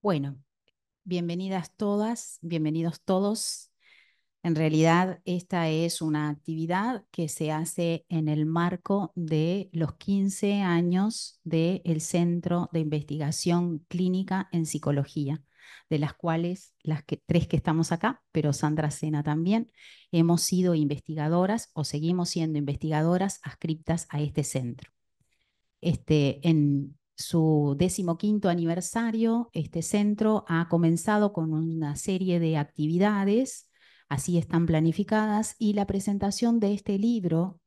Bueno, bienvenidas todas, bienvenidos todos. En realidad, esta es una actividad que se hace en el marco de los 15 años del Centro de Investigación Clínica en Psicología, de las cuales las tres que estamos acá, pero Sandra Sena también, hemos sido investigadoras o seguimos siendo investigadoras adscriptas a este centro. Este, en su decimoquinto aniversario, este centro ha comenzado con una serie de actividades, así están planificadas, y la presentación de este libro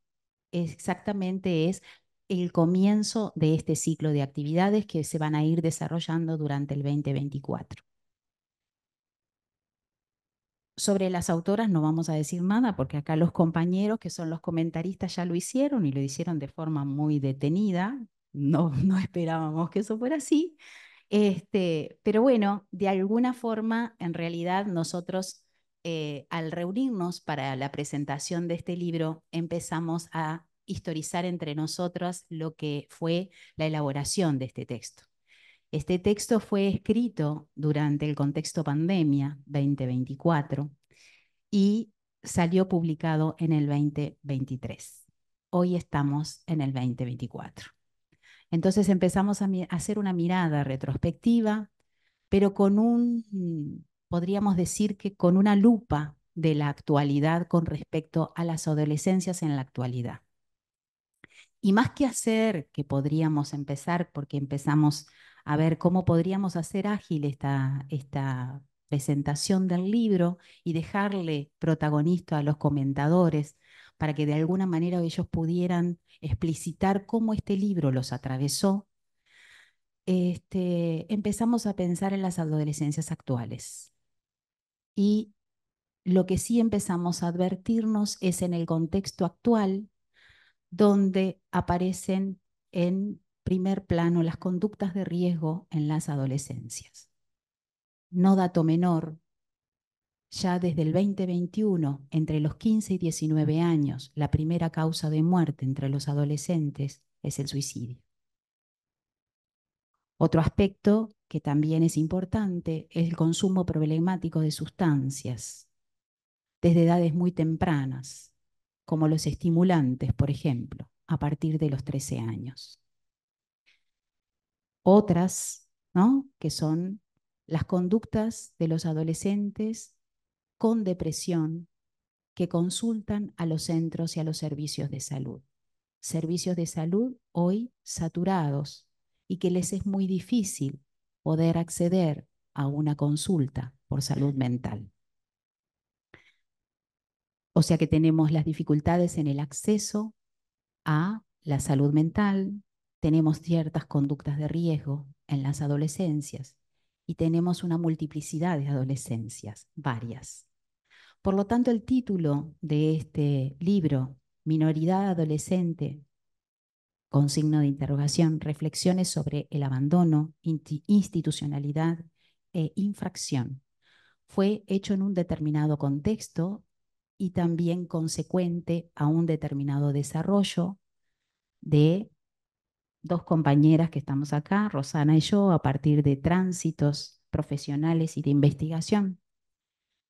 exactamente es el comienzo de este ciclo de actividades que se van a ir desarrollando durante el 2024. Sobre las autoras no vamos a decir nada porque acá los compañeros que son los comentaristas ya lo hicieron y lo hicieron de forma muy detenida, no, esperábamos que eso fuera así. Este, pero bueno, de alguna forma, en realidad nosotros eh, al reunirnos para la presentación de este libro, empezamos a historizar entre nosotras lo que fue la elaboración de este texto. Este texto fue escrito durante el contexto pandemia 2024 y salió publicado en el 2023. Hoy estamos en el 2024. Entonces empezamos a, hacer una mirada retrospectiva, pero con un, podríamos decir que con una lupa de la actualidad con respecto a las adolescencias en la actualidad. Y más que hacer, que podríamos empezar, porque empezamos a ver cómo podríamos hacer ágil esta presentación del libro y dejarle protagonista a los comentadores para que de alguna manera ellos pudieran explicitar cómo este libro los atravesó, este, empezamos a pensar en las adolescencias actuales. Y lo que sí empezamos a advertirnos es en el contexto actual, donde aparecen en primer plano las conductas de riesgo en las adolescencias. No dato menor, ya desde el 2021, entre los 15 y 19 años, la primera causa de muerte entre los adolescentes es el suicidio. Otro aspecto que también es importante es el consumo problemático de sustancias desde edades muy tempranas, como los estimulantes, por ejemplo, a partir de los 13 años. Otras, ¿no? que son las conductas de los adolescentes con depresión que consultan a los centros y a los servicios de salud. Servicios de salud hoy saturados y que les es muy difícil poder acceder a una consulta por salud mental. O sea que tenemos las dificultades en el acceso a la salud mental, tenemos ciertas conductas de riesgo en las adolescencias y tenemos una multiplicidad de adolescencias, varias. Por lo tanto, el título de este libro, Minoridad Adolescente, con signo de interrogación, reflexiones sobre el abandono, institucionalidad e infracción, fue hecho en un determinado contexto y también consecuente a un determinado desarrollo de dos compañeras que estamos acá, Rosana y yo, a partir de tránsitos profesionales y de investigación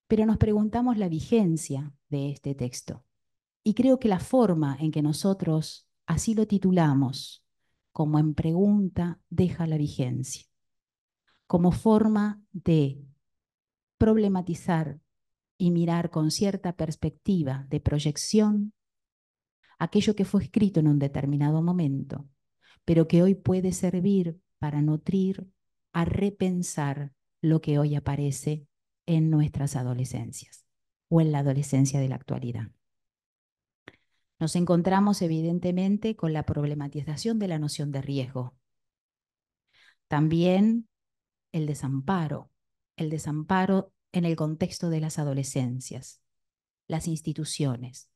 pero nos preguntamos la vigencia de este texto. Y creo que la forma en que nosotros así lo titulamos, como en pregunta, deja la vigencia, como forma de problematizar y mirar con cierta perspectiva de proyección aquello que fue escrito en un determinado momento, pero que hoy puede servir para nutrir, a repensar lo que hoy aparece en nuestras adolescencias o en la adolescencia de la actualidad. Nos encontramos evidentemente con la problematización de la noción de riesgo. También el desamparo, el desamparo en el contexto de las adolescencias, las instituciones,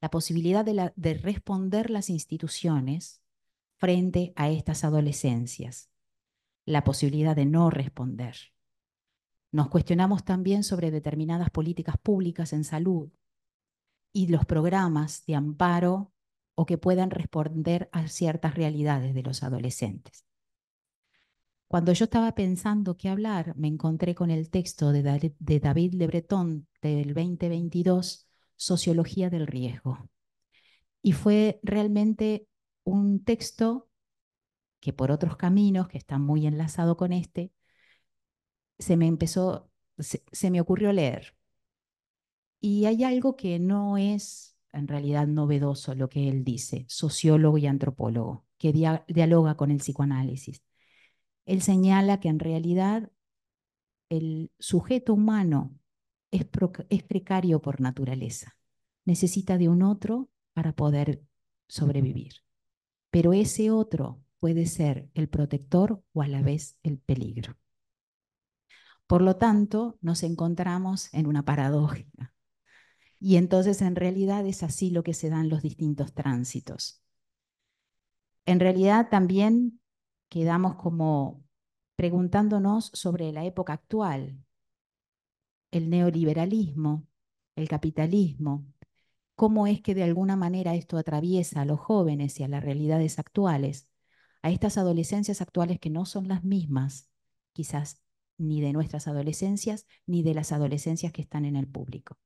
la posibilidad de, responder las instituciones frente a estas adolescencias, la posibilidad de no responder nos cuestionamos también sobre determinadas políticas públicas en salud y los programas de amparo o que puedan responder a ciertas realidades de los adolescentes. Cuando yo estaba pensando qué hablar, me encontré con el texto de, David Le Breton del 2022, Sociología del Riesgo. Y fue realmente un texto que por otros caminos, que está muy enlazado con este, se me empezó, se, me ocurrió leer. Y hay algo que no es en realidad novedoso lo que él dice, sociólogo y antropólogo, que dialoga con el psicoanálisis. Él señala que en realidad el sujeto humano es precario por naturaleza, necesita de un otro para poder sobrevivir. Pero ese otro puede ser el protector o a la vez el peligro. Por lo tanto, nos encontramos en una paradoja. Y entonces en realidad es así lo que se dan los distintos tránsitos. En realidad también quedamos como preguntándonos sobre la época actual, el neoliberalismo, el capitalismo, cómo es que de alguna manera esto atraviesa a los jóvenes y a las realidades actuales, a estas adolescencias actuales que no son las mismas, quizás ni de nuestras adolescencias, ni de las adolescencias que están en el público.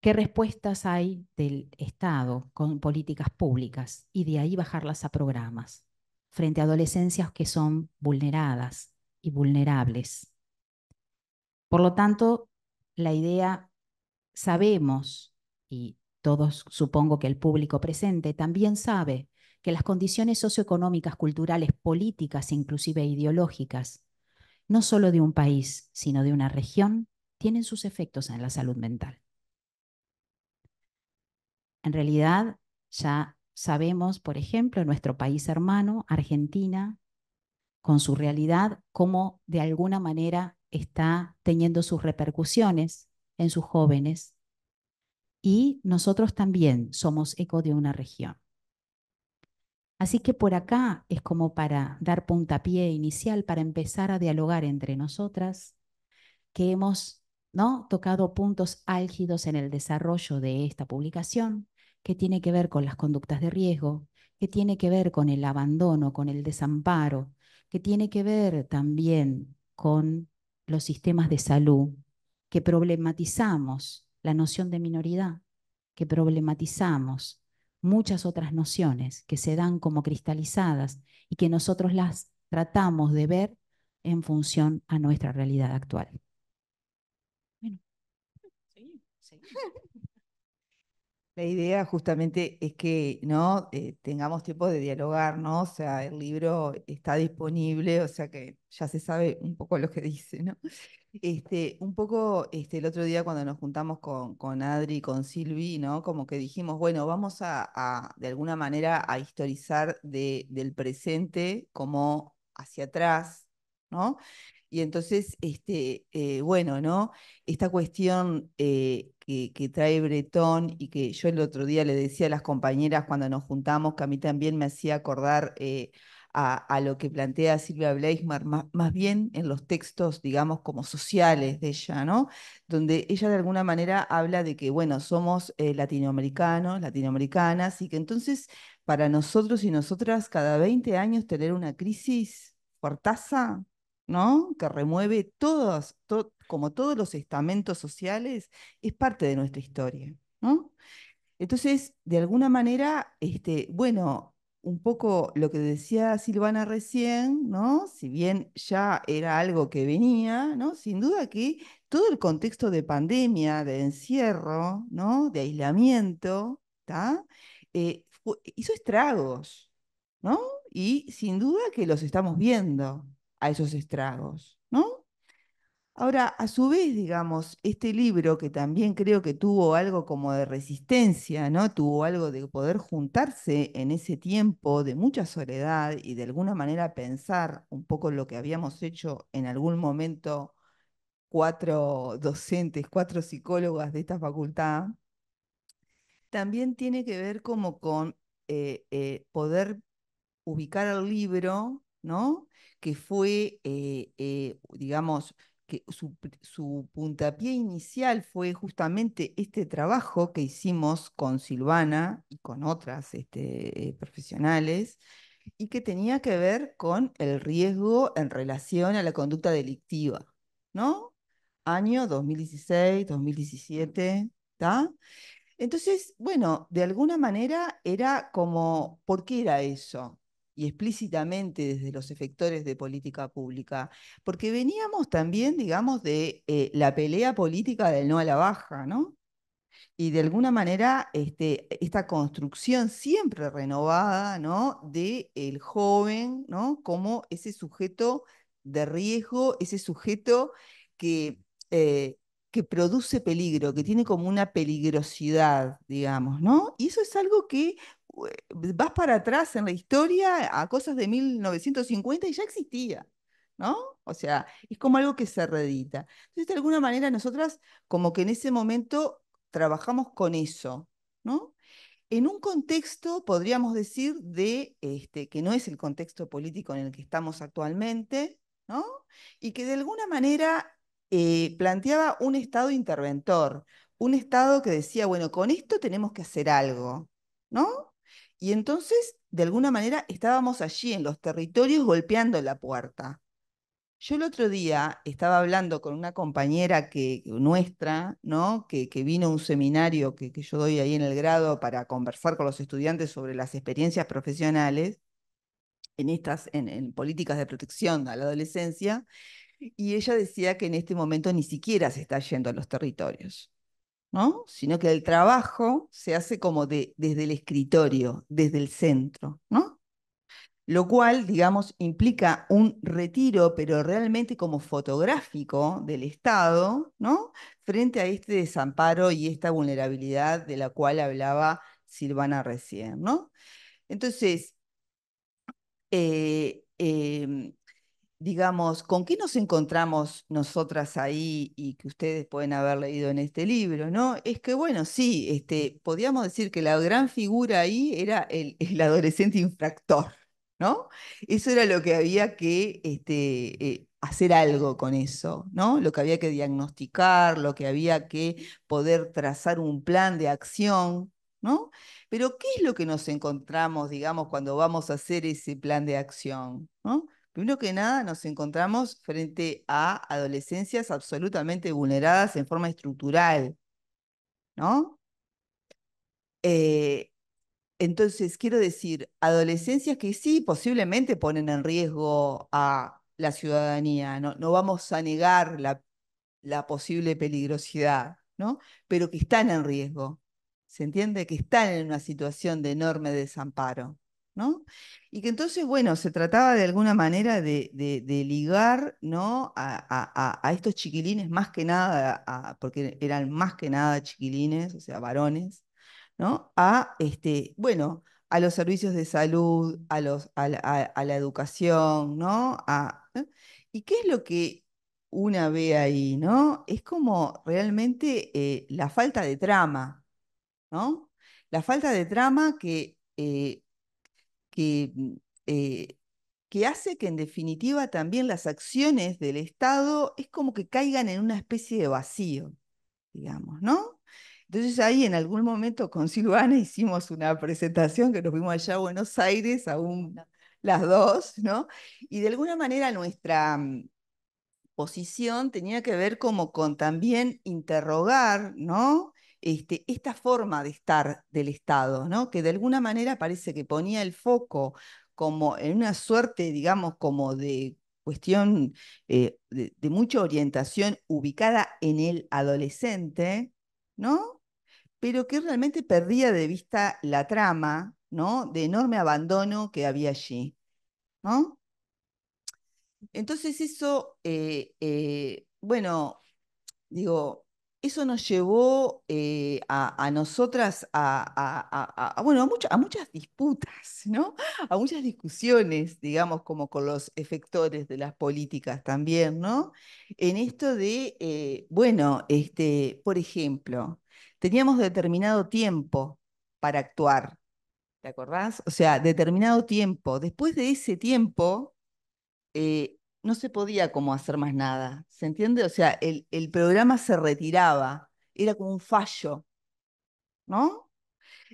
¿Qué respuestas hay del Estado con políticas públicas y de ahí bajarlas a programas frente a adolescencias que son vulneradas y vulnerables? Por lo tanto, la idea, sabemos, y todos supongo que el público presente también sabe, que las condiciones socioeconómicas, culturales, políticas e inclusive ideológicas, no solo de un país, sino de una región, tienen sus efectos en la salud mental. En realidad, ya sabemos, por ejemplo, en nuestro país hermano, Argentina, con su realidad, cómo de alguna manera está teniendo sus repercusiones en sus jóvenes. Y nosotros también somos eco de una región. Así que por acá es como para dar puntapié inicial, para empezar a dialogar entre nosotras, que hemos ¿no? tocado puntos álgidos en el desarrollo de esta publicación, que tiene que ver con las conductas de riesgo, que tiene que ver con el abandono, con el desamparo, que tiene que ver también con los sistemas de salud, que problematizamos la noción de minoridad, que problematizamos muchas otras nociones que se dan como cristalizadas y que nosotros las tratamos de ver en función a nuestra realidad actual. La idea justamente es que ¿no? Eh, tengamos tiempo de dialogar, ¿no? O sea, el libro está disponible, o sea que ya se sabe un poco lo que dice, ¿no? Este, un poco este, el otro día cuando nos juntamos con, con Adri con Silvi, ¿no? Como que dijimos, bueno, vamos a, de alguna manera a historizar del presente como hacia atrás, ¿no? Y entonces, este, eh, bueno, ¿no? Esta cuestión eh, que, trae Bretón y que yo el otro día le decía a las compañeras cuando nos juntamos que a mí también me hacía acordar eh, a, lo que plantea Silvia Bleismar, más, bien en los textos, digamos, como sociales de ella, ¿no? Donde ella de alguna manera habla de que, bueno, somos eh, latinoamericanos, latinoamericanas, y que entonces para nosotros y nosotras cada 20 años tener una crisis fuertaza que remueve todos, como todos los estamentos sociales, es parte de nuestra historia. Entonces, de alguna manera, este, bueno, un poco lo que decía Silvana recién, ¿no? Si bien ya era algo que venía, ¿no? Sin duda que todo el contexto de pandemia, de encierro, ¿no? De aislamiento, eh, hizo estragos, ¿no? Y sin duda que los estamos viendo, a esos estragos, ¿no? Ahora, a su vez, digamos, este libro que también creo que tuvo algo como de resistencia, ¿no? Tuvo algo de poder juntarse en ese tiempo de mucha soledad y de alguna manera pensar un poco lo que habíamos hecho en algún momento cuatro docentes, cuatro psicólogas de esta facultad, también tiene que ver como con eh, eh, poder ubicar al libro ¿no? Que fue, eh, eh, digamos, que su, puntapié inicial fue justamente este trabajo que hicimos con Silvana y con otras este, eh, profesionales y que tenía que ver con el riesgo en relación a la conducta delictiva, ¿no? Año 2016, 2017, ¿está? Entonces, bueno, de alguna manera era como, ¿por qué era eso? y explícitamente desde los efectores de política pública, porque veníamos también, digamos, de eh, la pelea política del no a la baja, ¿no? Y de alguna manera este, esta construcción siempre renovada, ¿no? De el joven, ¿no? Como ese sujeto de riesgo, ese sujeto que, eh, que produce peligro, que tiene como una peligrosidad, digamos, ¿no? Y eso es algo que eh, vas para atrás en la historia a cosas de 1950 y ya existía, ¿no? O sea, es como algo que se redita. Entonces, de alguna manera, nosotras como que en ese momento trabajamos con eso, ¿no? En un contexto, podríamos decir, de este, que no es el contexto político en el que estamos actualmente, ¿no? Y que de alguna manera eh, planteaba un Estado interventor, un Estado que decía, bueno, con esto tenemos que hacer algo, ¿no? Y entonces, de alguna manera, estábamos allí en los territorios golpeando la puerta. Yo el otro día estaba hablando con una compañera que, nuestra, que, vino a un seminario que, yo doy ahí en el grado para conversar con los estudiantes sobre las experiencias profesionales en estas, en políticas de protección a la adolescencia, y ella decía que en este momento ni siquiera se está yendo a los territorios. Sino que el trabajo se hace como desde el escritorio, desde el centro, ¿no? Lo cual, digamos, implica un retiro, pero realmente como fotográfico del Estado, ¿no? Frente a este desamparo y esta vulnerabilidad de la cual hablaba Silvana recién, ¿no? Entonces, eh, em, digamos, ¿con qué nos encontramos nosotras ahí y que ustedes pueden haber leído en este libro, ¿no? Es que, bueno, sí, este, podíamos decir que la gran figura ahí era el, adolescente infractor, ¿no? Eso era lo que había que este, eh, hacer algo con eso, ¿no? Lo que había que diagnosticar, lo que había que poder trazar un plan de acción, ¿no? Pero ¿qué es lo que nos encontramos, digamos, cuando vamos a hacer ese plan de acción, ¿no? Primero que nada, nos encontramos frente a adolescencias absolutamente vulneradas en forma estructural, eh, entonces, quiero decir, adolescencias que sí, posiblemente ponen en riesgo a la ciudadanía, no, vamos a negar la, posible peligrosidad, Pero que están en riesgo, se entiende que están en una situación de enorme desamparo. Y que entonces, bueno, se trataba de alguna manera de, ligar, ¿no? A, estos chiquilines, más que nada, porque eran más que nada chiquilines, o sea, varones, ¿no? A, este, bueno, a los servicios de salud, a, los, a, la, educación, ¿no? ¿eh? ¿Y qué es lo que una ve ahí, ¿no? Es como realmente eh, la falta de trama, ¿no? La falta de trama que eh, que, mm, eh, que hace que en definitiva también las acciones del Estado es como que caigan en una especie de vacío, digamos, ¿no? Entonces ahí en algún momento con Silvana hicimos una presentación que nos fuimos allá a Buenos Aires, aún las dos, ¿no? Y de alguna manera nuestra mm, posición tenía que ver como con también interrogar, ¿no? Este, esta forma de estar del Estado, que de alguna manera parece que ponía el foco como en una suerte, digamos, como de cuestión eh, de, mucha orientación ubicada en el adolescente, ¿no? Pero que realmente perdía de vista la trama, ¿no? De enorme abandono que había allí, Entonces eso, eh, eh, bueno, digo, eso nos llevó eh, a, nosotras a, bueno, a, muchas disputas, ¿no? A muchas discusiones, digamos, como con los efectores de las políticas también, ¿no? En esto de, eh, bueno, este, por ejemplo, teníamos determinado tiempo para actuar, ¿te acordás? O sea, determinado tiempo. Después de ese tiempo, eh, no se podía como hacer más nada, ¿se entiende? O sea, el, programa se retiraba, era como un fallo, ¿no?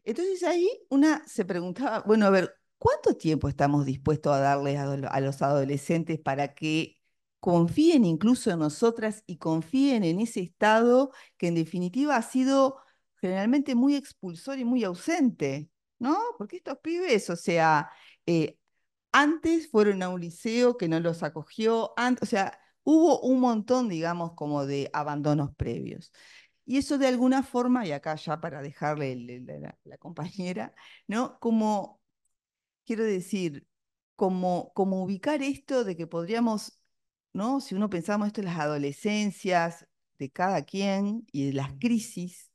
Entonces ahí una se preguntaba, bueno, a ver, ¿cuánto tiempo estamos dispuestos a darle a, los adolescentes para que confíen incluso en nosotras y confíen en ese Estado que en definitiva ha sido generalmente muy expulsor y muy ausente, ¿no? Porque estos pibes, o sea, eh, antes fueron a un liceo que no los acogió, o sea, hubo un montón, digamos, como de abandonos previos. Y eso de alguna forma, y acá ya para dejarle la, compañera, ¿no? Como, quiero decir, como, ubicar esto de que podríamos, ¿no? Si uno pensamos esto en las adolescencias de cada quien y de las crisis,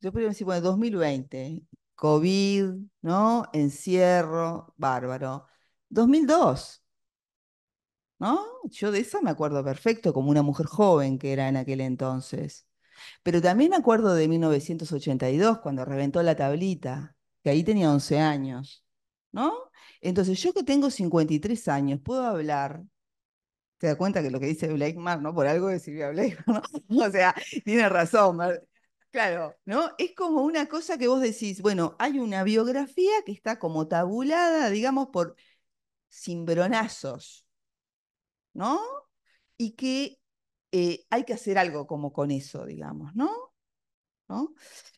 yo podría decir, bueno, 2020, COVID, ¿no? Encierro, bárbaro. 2002. ¿No? Yo de esa me acuerdo perfecto, como una mujer joven que era en aquel entonces. Pero también me acuerdo de 1982, cuando reventó la tablita, que ahí tenía 11 años, ¿no? Entonces yo que tengo 53 años, puedo hablar, Se da cuenta que lo que dice Blake ¿no? Por algo de Silvia Blake, ¿no? o sea, tiene razón, claro, ¿no? Es como una cosa que vos decís, bueno, hay una biografía que está como tabulada, digamos, por cimbronazos, ¿no? Y que eh, hay que hacer algo como con eso, digamos, ¿no?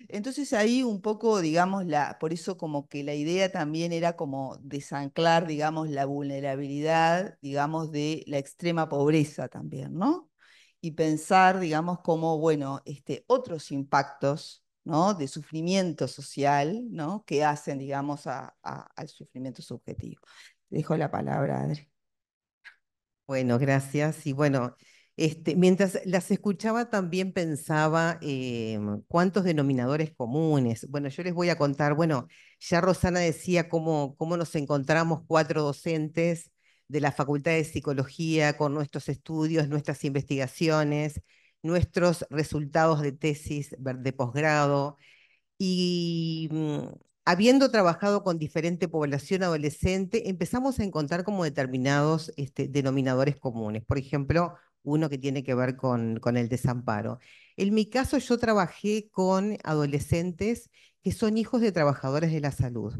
Entonces ahí un poco, digamos, la, por eso como que la idea también era como desanclar, digamos, la vulnerabilidad, digamos, de la extrema pobreza también, ¿no? Y pensar, digamos, como, bueno, este, otros impactos, ¿no? De sufrimiento social, ¿no? Que hacen, digamos, al sufrimiento subjetivo dejo la palabra, Adri. Bueno, gracias. Y bueno, este, mientras las escuchaba también pensaba em, cuántos denominadores comunes. Bueno, yo les voy a contar, bueno, ya Rosana decía cómo, cómo nos encontramos cuatro docentes de la Facultad de Psicología con nuestros estudios, nuestras investigaciones, nuestros resultados de tesis de posgrado. Y mm, habiendo trabajado con diferente población adolescente, empezamos a encontrar como determinados este, denominadores comunes. Por ejemplo, uno que tiene que ver con, el desamparo. En mi caso, yo trabajé con adolescentes que son hijos de trabajadores de la salud.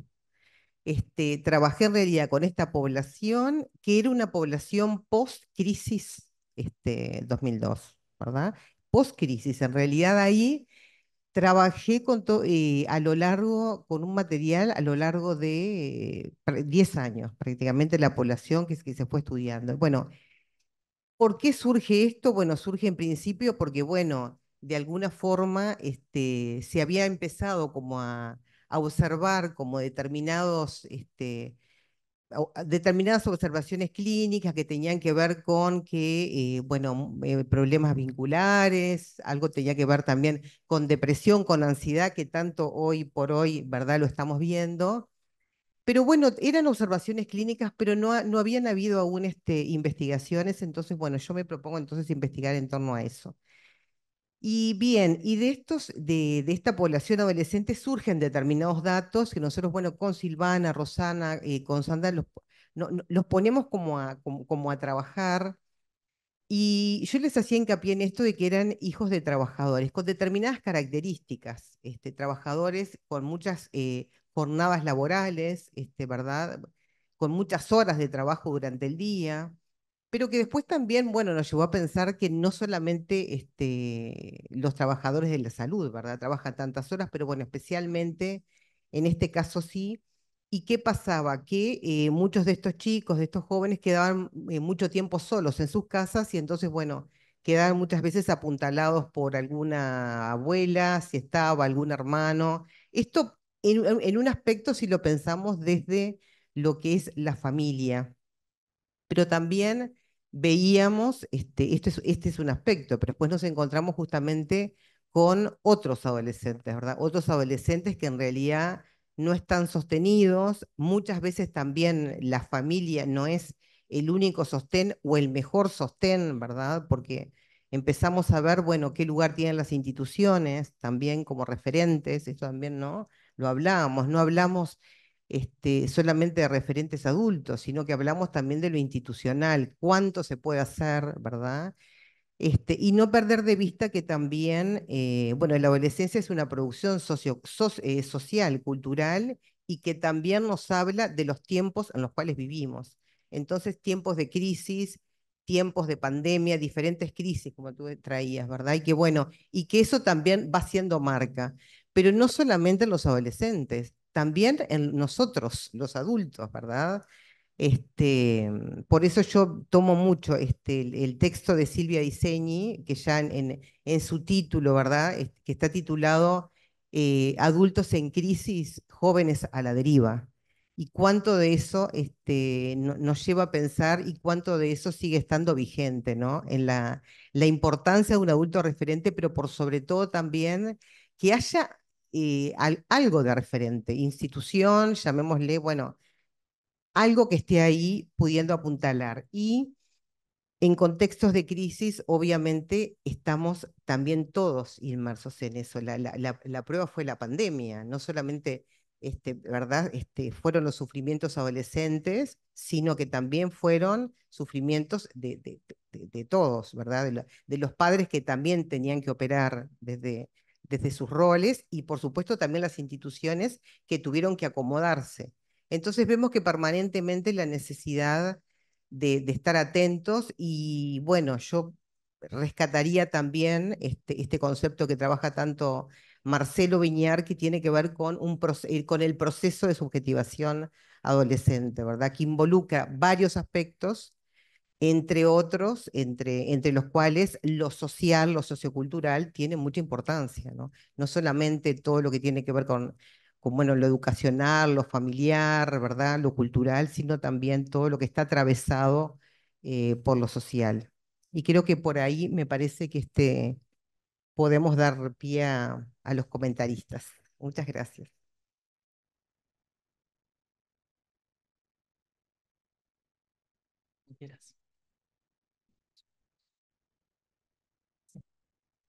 Este, trabajé en realidad con esta población, que era una población post-crisis este, 2002, ¿verdad? Post-crisis, en realidad ahí trabajé con eh, a lo largo, con un material a lo largo de 10 eh, años, prácticamente la población que, que se fue estudiando. Bueno, ¿por qué surge esto? Bueno, surge en principio porque, bueno, de alguna forma este, se había empezado como a, observar como determinados este, Ah, determinadas observaciones clínicas que tenían que ver con que, eh, bueno, eh, problemas vinculares, algo tenía que ver también con depresión, con ansiedad, que tanto hoy por hoy, ¿verdad? Lo estamos viendo. Pero bueno, eran observaciones clínicas, pero no, no habían habido aún este, investigaciones, entonces, bueno, yo me propongo entonces investigar en torno a eso. Y bien, y de estos, de, esta población adolescente surgen determinados datos que nosotros, bueno, con Silvana, Rosana, eh, con Sandra, los, ponemos como a, a trabajar. Y yo les hacía hincapié en esto de que eran hijos de trabajadores, con determinadas características, este, trabajadores con muchas eh, jornadas laborales, este, ¿verdad? Con muchas horas de trabajo durante el día, pero que después también, bueno, nos llevó a pensar que no solamente este, los trabajadores de la salud, ¿verdad? Trabajan tantas horas, pero bueno, especialmente en este caso sí. ¿Y qué pasaba? Que eh, muchos de estos chicos, de estos jóvenes, quedaban eh, mucho tiempo solos en sus casas y entonces, bueno, quedaban muchas veces apuntalados por alguna abuela, si estaba, algún hermano. Esto en, en un aspecto, si lo pensamos desde lo que es la familia, pero también veíamos, este, es, este es un aspecto, pero después nos encontramos justamente con otros adolescentes, ¿verdad? Otros adolescentes que en realidad no están sostenidos, muchas veces también la familia no es el único sostén o el mejor sostén, ¿verdad? Porque empezamos a ver, bueno, qué lugar tienen las instituciones también como referentes, esto también, ¿no? Lo hablábamos, no hablamos este, solamente de referentes adultos, sino que hablamos también de lo institucional, cuánto se puede hacer, ¿verdad? Este, y no perder de vista que también, eh, bueno, la adolescencia es una producción eh, social, cultural, y que también nos habla de los tiempos en los cuales vivimos. Entonces, tiempos de crisis, tiempos de pandemia, diferentes crisis, como tú traías, ¿verdad? Y que bueno, y que eso también va siendo marca, pero no solamente en los adolescentes, también en nosotros, los adultos, ¿verdad? Este, por eso yo tomo mucho este, el, texto de Silvia Diseñi, que ya en, su título, ¿verdad? que está titulado eh, Adultos en crisis, jóvenes a la deriva. Y cuánto de eso este, nos lleva a pensar y cuánto de eso sigue estando vigente, ¿no? En la, la importancia de un adulto referente, pero por sobre todo también que haya algo de referente, institución, llamémosle, bueno, algo que esté ahí pudiendo apuntalar. Y en contextos de crisis, obviamente, estamos también todos inmersos en eso. La, la, la, prueba fue la pandemia, no solamente... Este, ¿verdad? Este, fueron los sufrimientos adolescentes, sino que también fueron sufrimientos de, de, todos, ¿verdad? de, los padres que también tenían que operar desde, desde sus roles y por supuesto también las instituciones que tuvieron que acomodarse. Entonces vemos que permanentemente la necesidad de, estar atentos y bueno, yo rescataría también este, este concepto que trabaja tanto Marcelo Viñar, que tiene que ver con, un, eh, con el proceso de subjetivación adolescente, ¿verdad? Que involucra varios aspectos entre otros, entre, entre los cuales lo social, lo sociocultural tiene mucha importancia, ¿no? No solamente todo lo que tiene que ver con, bueno, lo educacional, lo familiar, ¿verdad? Lo cultural, sino también todo lo que está atravesado eh, por lo social. Y creo que por ahí me parece que este, podemos dar pie a, los comentaristas. Muchas gracias. Gracias.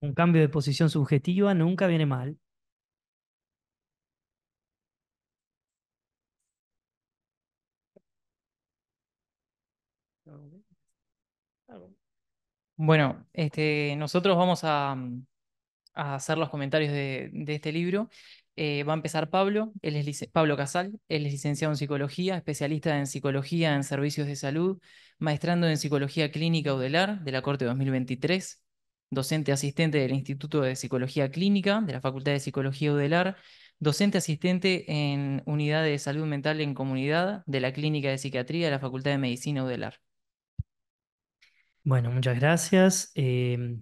Un cambio de posición subjetiva nunca viene mal. Bueno, este, nosotros vamos a, hacer los comentarios de, este libro. Eh, va a empezar Pablo, él es Pablo Casal, él es licenciado en psicología, especialista en psicología en servicios de salud, maestrando en psicología clínica udelar de la Corte 2023, docente asistente del Instituto de Psicología Clínica de la Facultad de Psicología UDELAR, docente asistente en Unidad de Salud Mental en Comunidad de la Clínica de Psiquiatría de la Facultad de Medicina UDELAR. Bueno, muchas gracias. Em,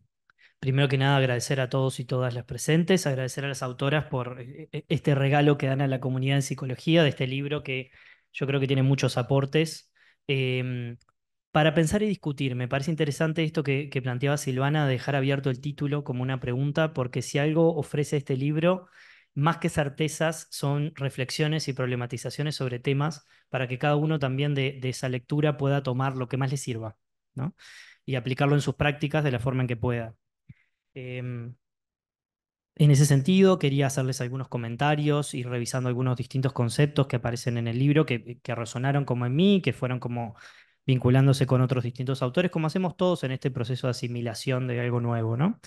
primero que nada, agradecer a todos y todas las presentes, agradecer a las autoras por eh, eh, este regalo que dan a la comunidad en psicología de este libro que yo creo que tiene muchos aportes. Em, para pensar y discutir, me parece interesante esto que, planteaba Silvana, dejar abierto el título como una pregunta, porque si algo ofrece este libro, más que certezas, son reflexiones y problematizaciones sobre temas para que cada uno también de, esa lectura pueda tomar lo que más le sirva ¿no? y aplicarlo en sus prácticas de la forma en que pueda. Em, en ese sentido, quería hacerles algunos comentarios y revisando algunos distintos conceptos que aparecen en el libro, que resonaron como en mí, que fueron como vinculándose con otros distintos autores, como hacemos todos en este proceso de asimilación de algo nuevo. ¿no?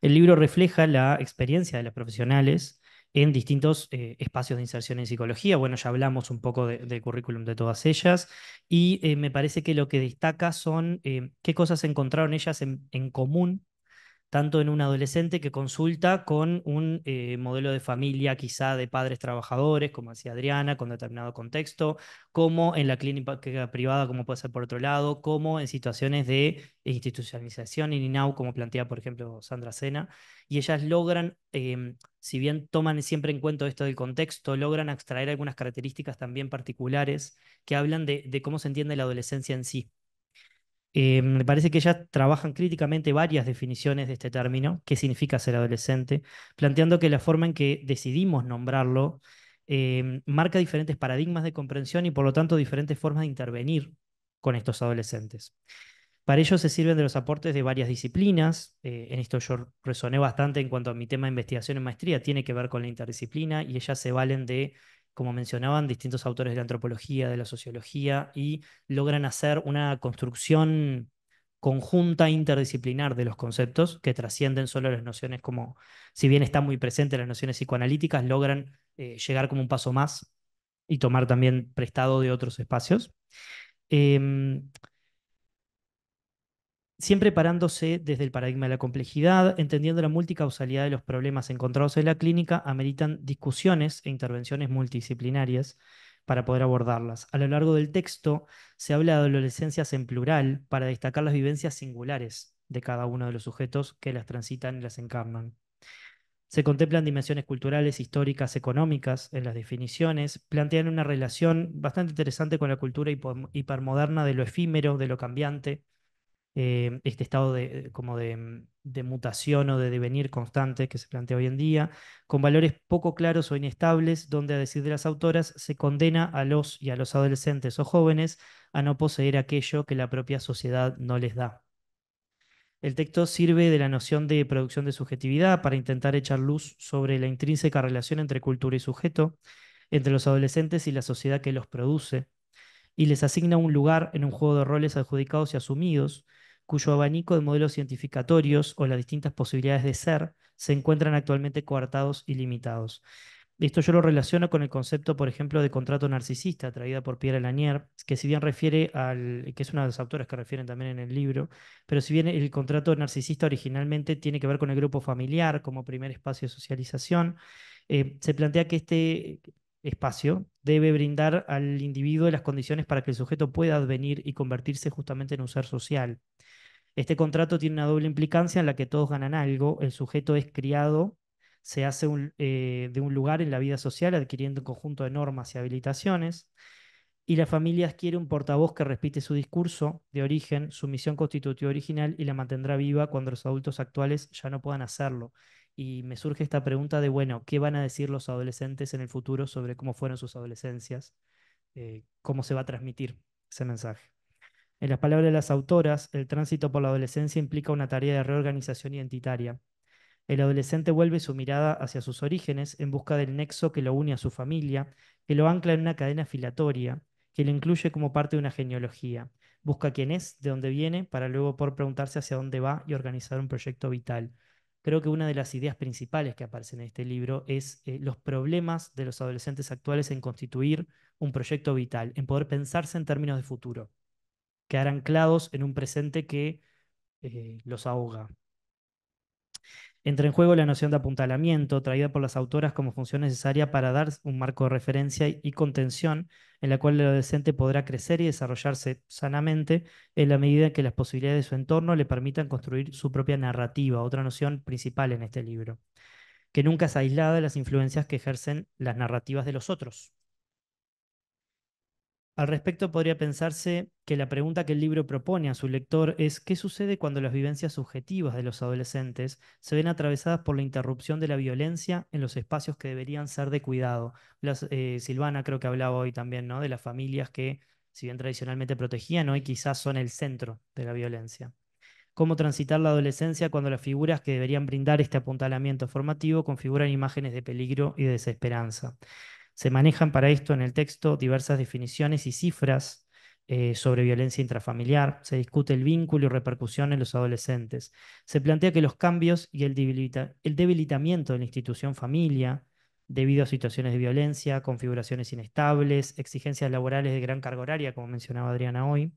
El libro refleja la experiencia de las profesionales en distintos eh, espacios de inserción en psicología. Bueno, ya hablamos un poco de, del currículum de todas ellas y eh, me parece que lo que destaca son eh, qué cosas encontraron ellas en común tanto en un adolescente que consulta con un eh, modelo de familia quizá de padres trabajadores, como decía Adriana, con determinado contexto, como en la clínica privada, como puede ser por otro lado, como en situaciones de institucionalización en INAU, como plantea, por ejemplo, Sandra Sena, y ellas logran, em, si bien toman siempre en cuenta esto del contexto, logran extraer algunas características también particulares que hablan de cómo se entiende la adolescencia en sí. Eh, me parece que ellas trabajan críticamente varias definiciones de este término, qué significa ser adolescente, planteando que la forma en que decidimos nombrarlo eh, marca diferentes paradigmas de comprensión y por lo tanto diferentes formas de intervenir con estos adolescentes. Para ello se sirven de los aportes de varias disciplinas. Eh, en esto yo resoné bastante en cuanto a mi tema de investigación en maestría, tiene que ver con la interdisciplina y ellas se valen de como mencionaban, distintos autores de la antropología, de la sociología, y logran hacer una construcción conjunta interdisciplinar de los conceptos que trascienden solo las nociones como, si bien están muy presentes las nociones psicoanalíticas, logran eh, llegar como un paso más y tomar también prestado de otros espacios. Em, siempre parándose desde el paradigma de la complejidad, entendiendo la multicausalidad de los problemas encontrados en la clínica, ameritan discusiones e intervenciones multidisciplinarias para poder abordarlas. A lo largo del texto se habla de adolescencias en plural para destacar las vivencias singulares de cada uno de los sujetos que las transitan y las encarnan. Se contemplan dimensiones culturales, históricas, económicas en las definiciones, plantean una relación bastante interesante con la cultura hipermoderna de lo efímero, de lo cambiante, Em, este estado de, como de, mm, de, mutación o de devenir constante que se plantea hoy en día, con valores poco claros o inestables, donde a decir de las autoras se condena a los y a los adolescentes o jóvenes a no poseer aquello que la propia sociedad no les da. El texto sirve de la noción de producción de subjetividad para intentar echar luz sobre la intrínseca relación entre cultura y sujeto, entre los adolescentes y la sociedad que los produce, y les asigna un lugar en un juego de roles adjudicados y asumidos, cuyo abanico de modelos identificatorios o las distintas posibilidades de ser se encuentran actualmente coartados y limitados. Esto yo lo relaciono con el concepto, por ejemplo, de contrato narcisista, traída por Pierre Lanier, que si bien refiere al, que es una de las autoras que refieren también en el libro, pero si bien el contrato narcisista originalmente tiene que ver con el grupo familiar como primer espacio de socialización, eh, se plantea que este espacio debe brindar al individuo las condiciones para que el sujeto pueda advenir y convertirse justamente en un ser social. Este contrato tiene una doble implicancia en la que todos ganan algo. El sujeto es criado, se hace eh, de un lugar en la vida social adquiriendo un conjunto de normas y habilitaciones. Y la familia adquiere un portavoz que respite su discurso de origen, su misión constitutiva original y la mantendrá viva cuando los adultos actuales ya no puedan hacerlo. Y me surge esta pregunta de, bueno, ¿qué van a decir los adolescentes en el futuro sobre cómo fueron sus adolescencias? Eh, ¿Cómo se va a transmitir ese mensaje? En las palabras de las autoras, el tránsito por la adolescencia implica una tarea de reorganización identitaria. El adolescente vuelve su mirada hacia sus orígenes en busca del nexo que lo une a su familia, que lo ancla en una cadena filatoria, que lo incluye como parte de una genealogía. Busca quién es, de dónde viene, para luego poder preguntarse hacia dónde va y organizar un proyecto vital. Creo que una de las ideas principales que aparecen en este libro es eh, los problemas de los adolescentes actuales en constituir un proyecto vital, en poder pensarse en términos de futuro quedar anclados en un presente que eh, los ahoga. Entra en juego la noción de apuntalamiento, traída por las autoras como función necesaria para dar un marco de referencia y contención en la cual el adolescente podrá crecer y desarrollarse sanamente en la medida en que las posibilidades de su entorno le permitan construir su propia narrativa, otra noción principal en este libro, que nunca es aislada de las influencias que ejercen las narrativas de los otros. Al respecto, podría pensarse que la pregunta que el libro propone a su lector es ¿qué sucede cuando las vivencias subjetivas de los adolescentes se ven atravesadas por la interrupción de la violencia en los espacios que deberían ser de cuidado? Eh, Silvana creo que hablaba hoy también ¿no? de las familias que, si bien tradicionalmente protegían, hoy quizás son el centro de la violencia. ¿Cómo transitar la adolescencia cuando las figuras que deberían brindar este apuntalamiento formativo configuran imágenes de peligro y de desesperanza? Se manejan para esto en el texto diversas definiciones y cifras eh, sobre violencia intrafamiliar, se discute el vínculo y repercusión en los adolescentes, se plantea que los cambios y el, el debilitamiento de la institución familia debido a situaciones de violencia, configuraciones inestables, exigencias laborales de gran carga horaria, como mencionaba Adriana hoy,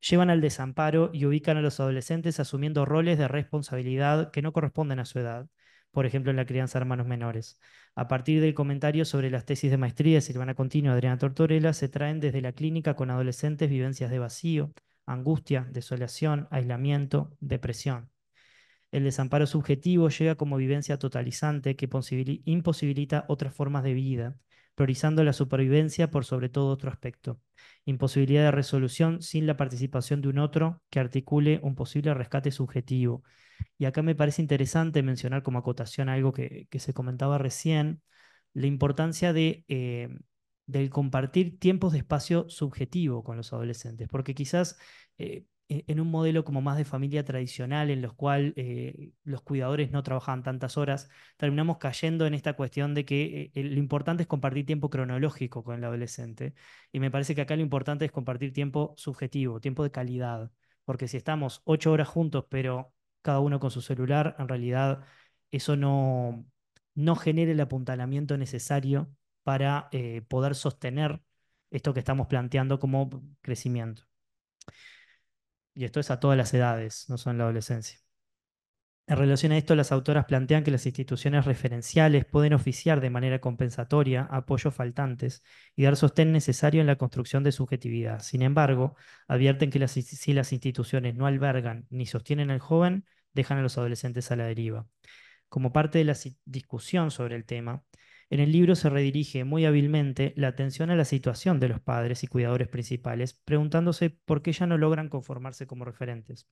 llevan al desamparo y ubican a los adolescentes asumiendo roles de responsabilidad que no corresponden a su edad, por ejemplo, en la crianza de hermanos menores. A partir del comentario sobre las tesis de maestría de Silvana Continua Adriana Tortorella, se traen desde la clínica con adolescentes vivencias de vacío, angustia, desolación, aislamiento, depresión. El desamparo subjetivo llega como vivencia totalizante que imposibilita otras formas de vida, priorizando la supervivencia por sobre todo otro aspecto. Imposibilidad de resolución sin la participación de un otro que articule un posible rescate subjetivo, y acá me parece interesante mencionar como acotación algo que, se comentaba recién, la importancia de, eh, del compartir tiempos de espacio subjetivo con los adolescentes, porque quizás eh, e-, en un modelo como más de familia tradicional, en los cual eh, los cuidadores no trabajan tantas horas, terminamos cayendo en esta cuestión de que lo importante es compartir tiempo cronológico con el adolescente. Y me parece que acá lo importante es compartir tiempo subjetivo, tiempo de calidad. Porque si estamos ocho horas juntos, pero cada uno con su celular, en realidad eso no, no genera el apuntalamiento necesario para eh, poder sostener esto que estamos planteando como crecimiento. Y esto es a todas las edades, no solo en la adolescencia. En relación a esto, las autoras plantean que las instituciones referenciales pueden oficiar de manera compensatoria apoyos faltantes y dar sostén necesario en la construcción de subjetividad. Sin embargo, advierten que si las instituciones no albergan ni sostienen al joven, dejan a los adolescentes a la deriva. Como parte de la discusión sobre el tema, en el libro se redirige muy hábilmente la atención a la situación de los padres y cuidadores principales, preguntándose por qué ya no logran conformarse como referentes.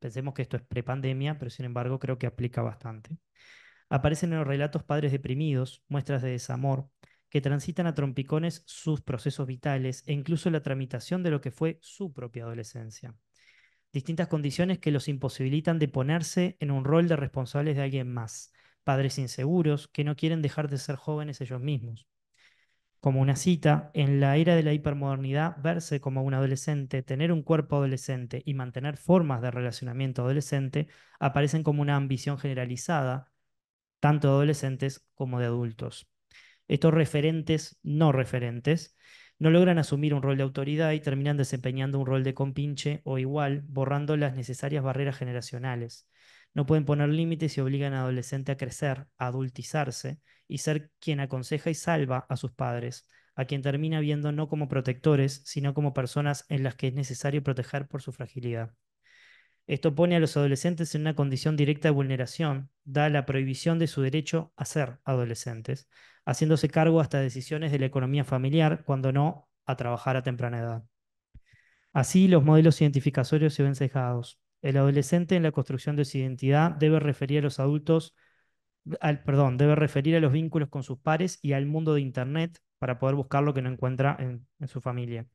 Pensemos que esto es prepandemia, pero sin embargo creo que aplica bastante. Aparecen en los relatos padres deprimidos, muestras de desamor, que transitan a trompicones sus procesos vitales e incluso la tramitación de lo que fue su propia adolescencia. Distintas condiciones que los imposibilitan de ponerse en un rol de responsables de alguien más. Padres inseguros que no quieren dejar de ser jóvenes ellos mismos como una cita, en la era de la hipermodernidad, verse como un adolescente, tener un cuerpo adolescente y mantener formas de relacionamiento adolescente aparecen como una ambición generalizada, tanto de adolescentes como de adultos. Estos referentes no referentes no logran asumir un rol de autoridad y terminan desempeñando un rol de compinche o igual, borrando las necesarias barreras generacionales. No pueden poner límites y obligan a adolescente a crecer, a adultizarse y ser quien aconseja y salva a sus padres, a quien termina viendo no como protectores, sino como personas en las que es necesario proteger por su fragilidad. Esto pone a los adolescentes en una condición directa de vulneración, da la prohibición de su derecho a ser adolescentes, haciéndose cargo hasta decisiones de la economía familiar, cuando no a trabajar a temprana edad. Así, los modelos identificatorios se ven cejados. El adolescente en la construcción de su identidad debe referir a los adultos perdón, debe referir a los vínculos con sus pares y al mundo de Internet para poder buscar lo que no encuentra en, su familia.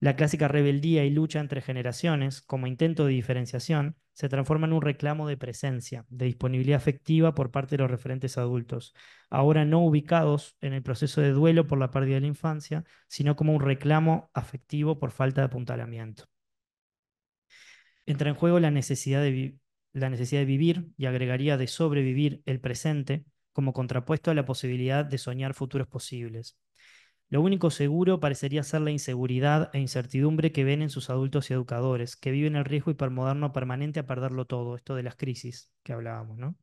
La clásica rebeldía y lucha entre generaciones, como intento de diferenciación, se transforma en un reclamo de presencia, de disponibilidad afectiva por parte de los referentes adultos, ahora no ubicados en el proceso de duelo por la pérdida de la infancia, sino como un reclamo afectivo por falta de apuntalamiento. Entra en juego la necesidad de, la necesidad de vivir y agregaría de sobrevivir el presente como contrapuesto a la posibilidad de soñar futuros posibles. Lo único seguro parecería ser la inseguridad e incertidumbre que ven en sus adultos y educadores, que viven el riesgo hipermoderno permanente a perderlo todo, esto de las crisis que hablábamos, ¿no?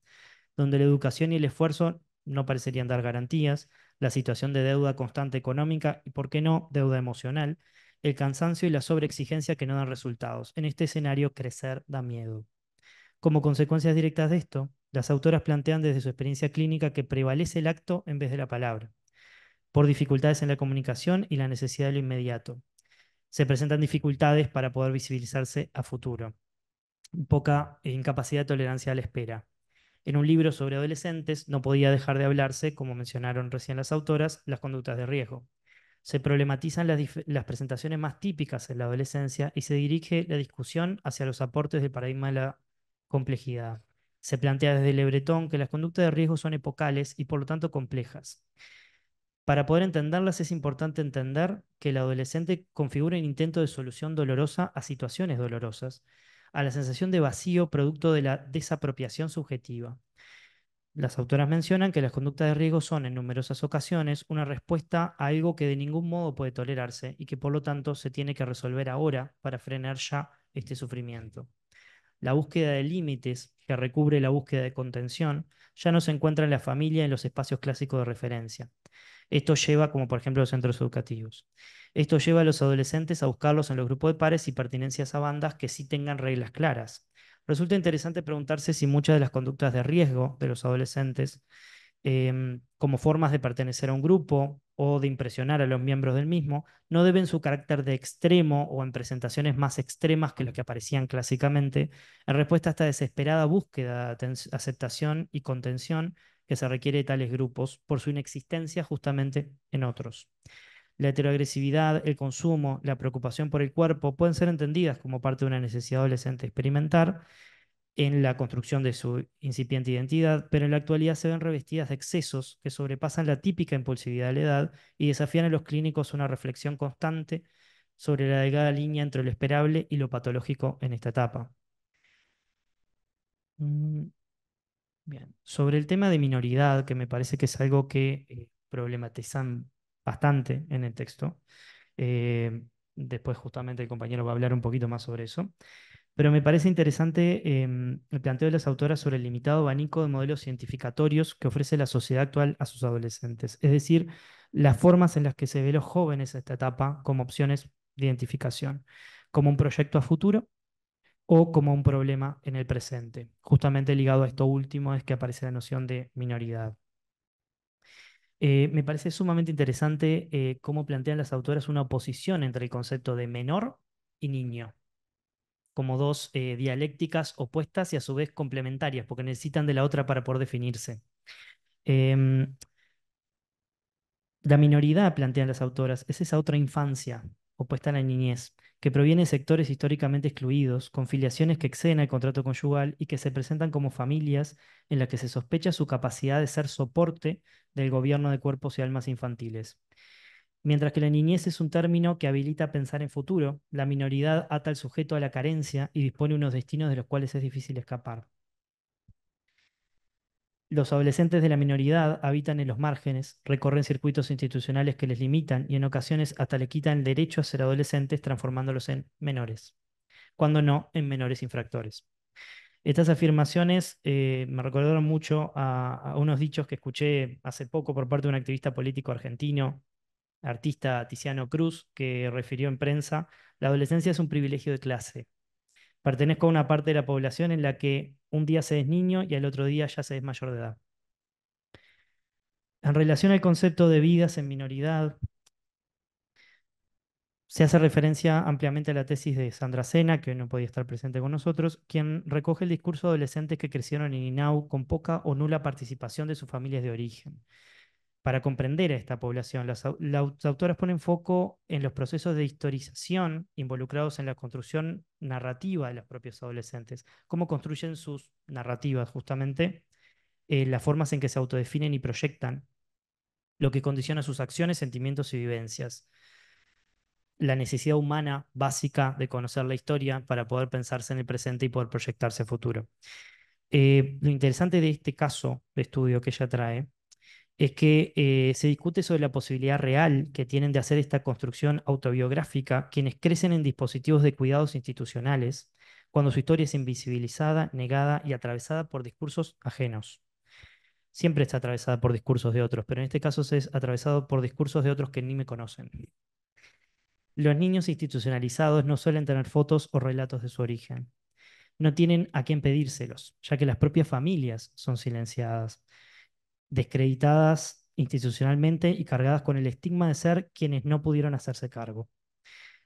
Donde la educación y el esfuerzo no parecerían dar garantías, la situación de deuda constante económica y, por qué no, deuda emocional, el cansancio y la sobreexigencia que no dan resultados. En este escenario, crecer da miedo. Como consecuencias directas de esto, las autoras plantean desde su experiencia clínica que prevalece el acto en vez de la palabra, por dificultades en la comunicación y la necesidad de lo inmediato. Se presentan dificultades para poder visibilizarse a futuro. Poca incapacidad de tolerancia a la espera. En un libro sobre adolescentes no podía dejar de hablarse, como mencionaron recién las autoras, las conductas de riesgo. Se problematizan las, presentaciones más típicas en la adolescencia y se dirige la discusión hacia los aportes del paradigma de la complejidad. Se plantea desde Lebretón que las conductas de riesgo son epocales y por lo tanto complejas. Para poder entenderlas es importante entender que el adolescente configura un intento de solución dolorosa a situaciones dolorosas, a la sensación de vacío producto de la desapropiación subjetiva. Las autoras mencionan que las conductas de riesgo son en numerosas ocasiones una respuesta a algo que de ningún modo puede tolerarse y que por lo tanto se tiene que resolver ahora para frenar ya este sufrimiento la búsqueda de límites que recubre la búsqueda de contención, ya no se encuentra en la familia en los espacios clásicos de referencia. Esto lleva, como por ejemplo los centros educativos. Esto lleva a los adolescentes a buscarlos en los grupos de pares y pertinencias a bandas que sí tengan reglas claras. Resulta interesante preguntarse si muchas de las conductas de riesgo de los adolescentes Em, como formas de pertenecer a un grupo o de impresionar a los miembros del mismo, no deben su carácter de extremo o en presentaciones más extremas que los que aparecían clásicamente, en respuesta a esta desesperada búsqueda de aceptación y contención que se requiere de tales grupos por su inexistencia justamente en otros. La heteroagresividad, el consumo, la preocupación por el cuerpo pueden ser entendidas como parte de una necesidad adolescente experimentar en la construcción de su incipiente identidad, pero en la actualidad se ven revestidas de excesos que sobrepasan la típica impulsividad de la edad y desafían a los clínicos una reflexión constante sobre la delgada línea entre lo esperable y lo patológico en esta etapa. Mm, bien. Sobre el tema de minoridad, que me parece que es algo que eh, problematizan bastante en el texto, eh, después justamente el compañero va a hablar un poquito más sobre eso pero me parece interesante em, el planteo de las autoras sobre el limitado abanico de modelos identificatorios que ofrece la sociedad actual a sus adolescentes, es decir, las formas en las que se ve los jóvenes a esta etapa como opciones de identificación, como un proyecto a futuro o como un problema en el presente. Justamente ligado a esto último es que aparece la noción de minoridad. Eh, me parece sumamente interesante eh, cómo plantean las autoras una oposición entre el concepto de menor y niño como dos eh, dialécticas opuestas y a su vez complementarias, porque necesitan de la otra para poder definirse. Em, la minoridad, plantean las autoras, es esa otra infancia opuesta a la niñez, que proviene de sectores históricamente excluidos, con filiaciones que exceden el contrato conyugal y que se presentan como familias en las que se sospecha su capacidad de ser soporte del gobierno de cuerpos y almas infantiles. Mientras que la niñez es un término que habilita a pensar en futuro, la minoridad ata al sujeto a la carencia y dispone unos destinos de los cuales es difícil escapar. Los adolescentes de la minoridad habitan en los márgenes, recorren circuitos institucionales que les limitan y en ocasiones hasta le quitan el derecho a ser adolescentes transformándolos en menores, cuando no en menores infractores. Estas afirmaciones eh, me recordaron mucho a, unos dichos que escuché hace poco por parte de un activista político argentino artista Tiziano Cruz, que refirió en prensa, la adolescencia es un privilegio de clase. Pertenezco a una parte de la población en la que un día se es niño y al otro día ya se es mayor de edad. En relación al concepto de vidas en minoridad, se hace referencia ampliamente a la tesis de Sandra Sena, que hoy no podía estar presente con nosotros, quien recoge el discurso de adolescentes que crecieron en INAU con poca o nula participación de sus familias de origen, para comprender a esta población. Las, autoras ponen foco en los procesos de historización involucrados en la construcción narrativa de los propios adolescentes, cómo construyen sus narrativas justamente, eh, las formas en que se autodefinen y proyectan, lo que condiciona sus acciones, sentimientos y vivencias, la necesidad humana básica de conocer la historia para poder pensarse en el presente y poder proyectarse a futuro. Eh, lo interesante de este caso de estudio que ella trae es que eh, se discute sobre la posibilidad real que tienen de hacer esta construcción autobiográfica quienes crecen en dispositivos de cuidados institucionales, cuando su historia es invisibilizada, negada y atravesada por discursos ajenos. Siempre está atravesada por discursos de otros, pero en este caso es atravesado por discursos de otros que ni me conocen. Los niños institucionalizados no suelen tener fotos o relatos de su origen. No tienen a quién pedírselos, ya que las propias familias son silenciadas descreditadas institucionalmente y cargadas con el estigma de ser quienes no pudieron hacerse cargo.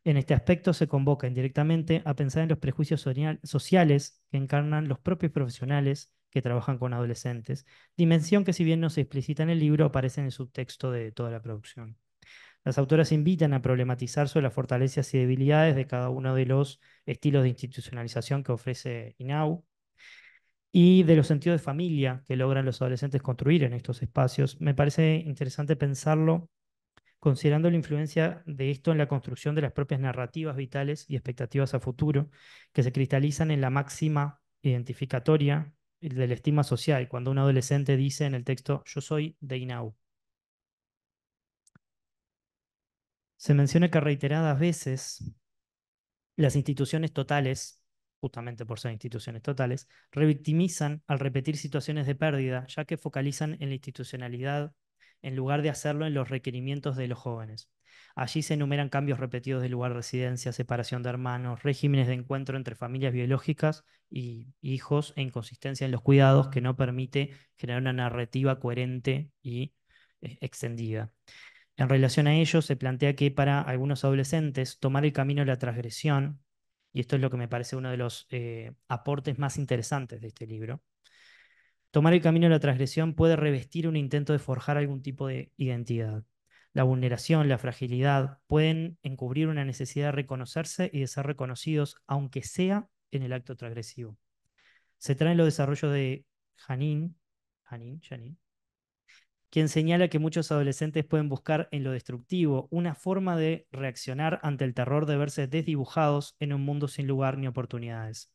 En este aspecto se convoca indirectamente a pensar en los prejuicios sociales que encarnan los propios profesionales que trabajan con adolescentes, dimensión que si bien no se explicita en el libro, aparece en el subtexto de toda la producción. Las autoras invitan a problematizar sobre las fortalezas y debilidades de cada uno de los estilos de institucionalización que ofrece INAU, y de los sentidos de familia que logran los adolescentes construir en estos espacios. Me parece interesante pensarlo considerando la influencia de esto en la construcción de las propias narrativas vitales y expectativas a futuro, que se cristalizan en la máxima identificatoria de la estima social, cuando un adolescente dice en el texto, yo soy de Inau. Se menciona que reiteradas veces las instituciones totales justamente por ser instituciones totales, revictimizan al repetir situaciones de pérdida, ya que focalizan en la institucionalidad en lugar de hacerlo en los requerimientos de los jóvenes. Allí se enumeran cambios repetidos de lugar de residencia, separación de hermanos, regímenes de encuentro entre familias biológicas y hijos e inconsistencia en los cuidados que no permite generar una narrativa coherente y eh, extendida. En relación a ello, se plantea que para algunos adolescentes tomar el camino de la transgresión y esto es lo que me parece uno de los eh, aportes más interesantes de este libro, tomar el camino de la transgresión puede revestir un intento de forjar algún tipo de identidad. La vulneración, la fragilidad pueden encubrir una necesidad de reconocerse y de ser reconocidos, aunque sea en el acto transgresivo. Se traen los desarrollos de Janine, quien señala que muchos adolescentes pueden buscar en lo destructivo una forma de reaccionar ante el terror de verse desdibujados en un mundo sin lugar ni oportunidades.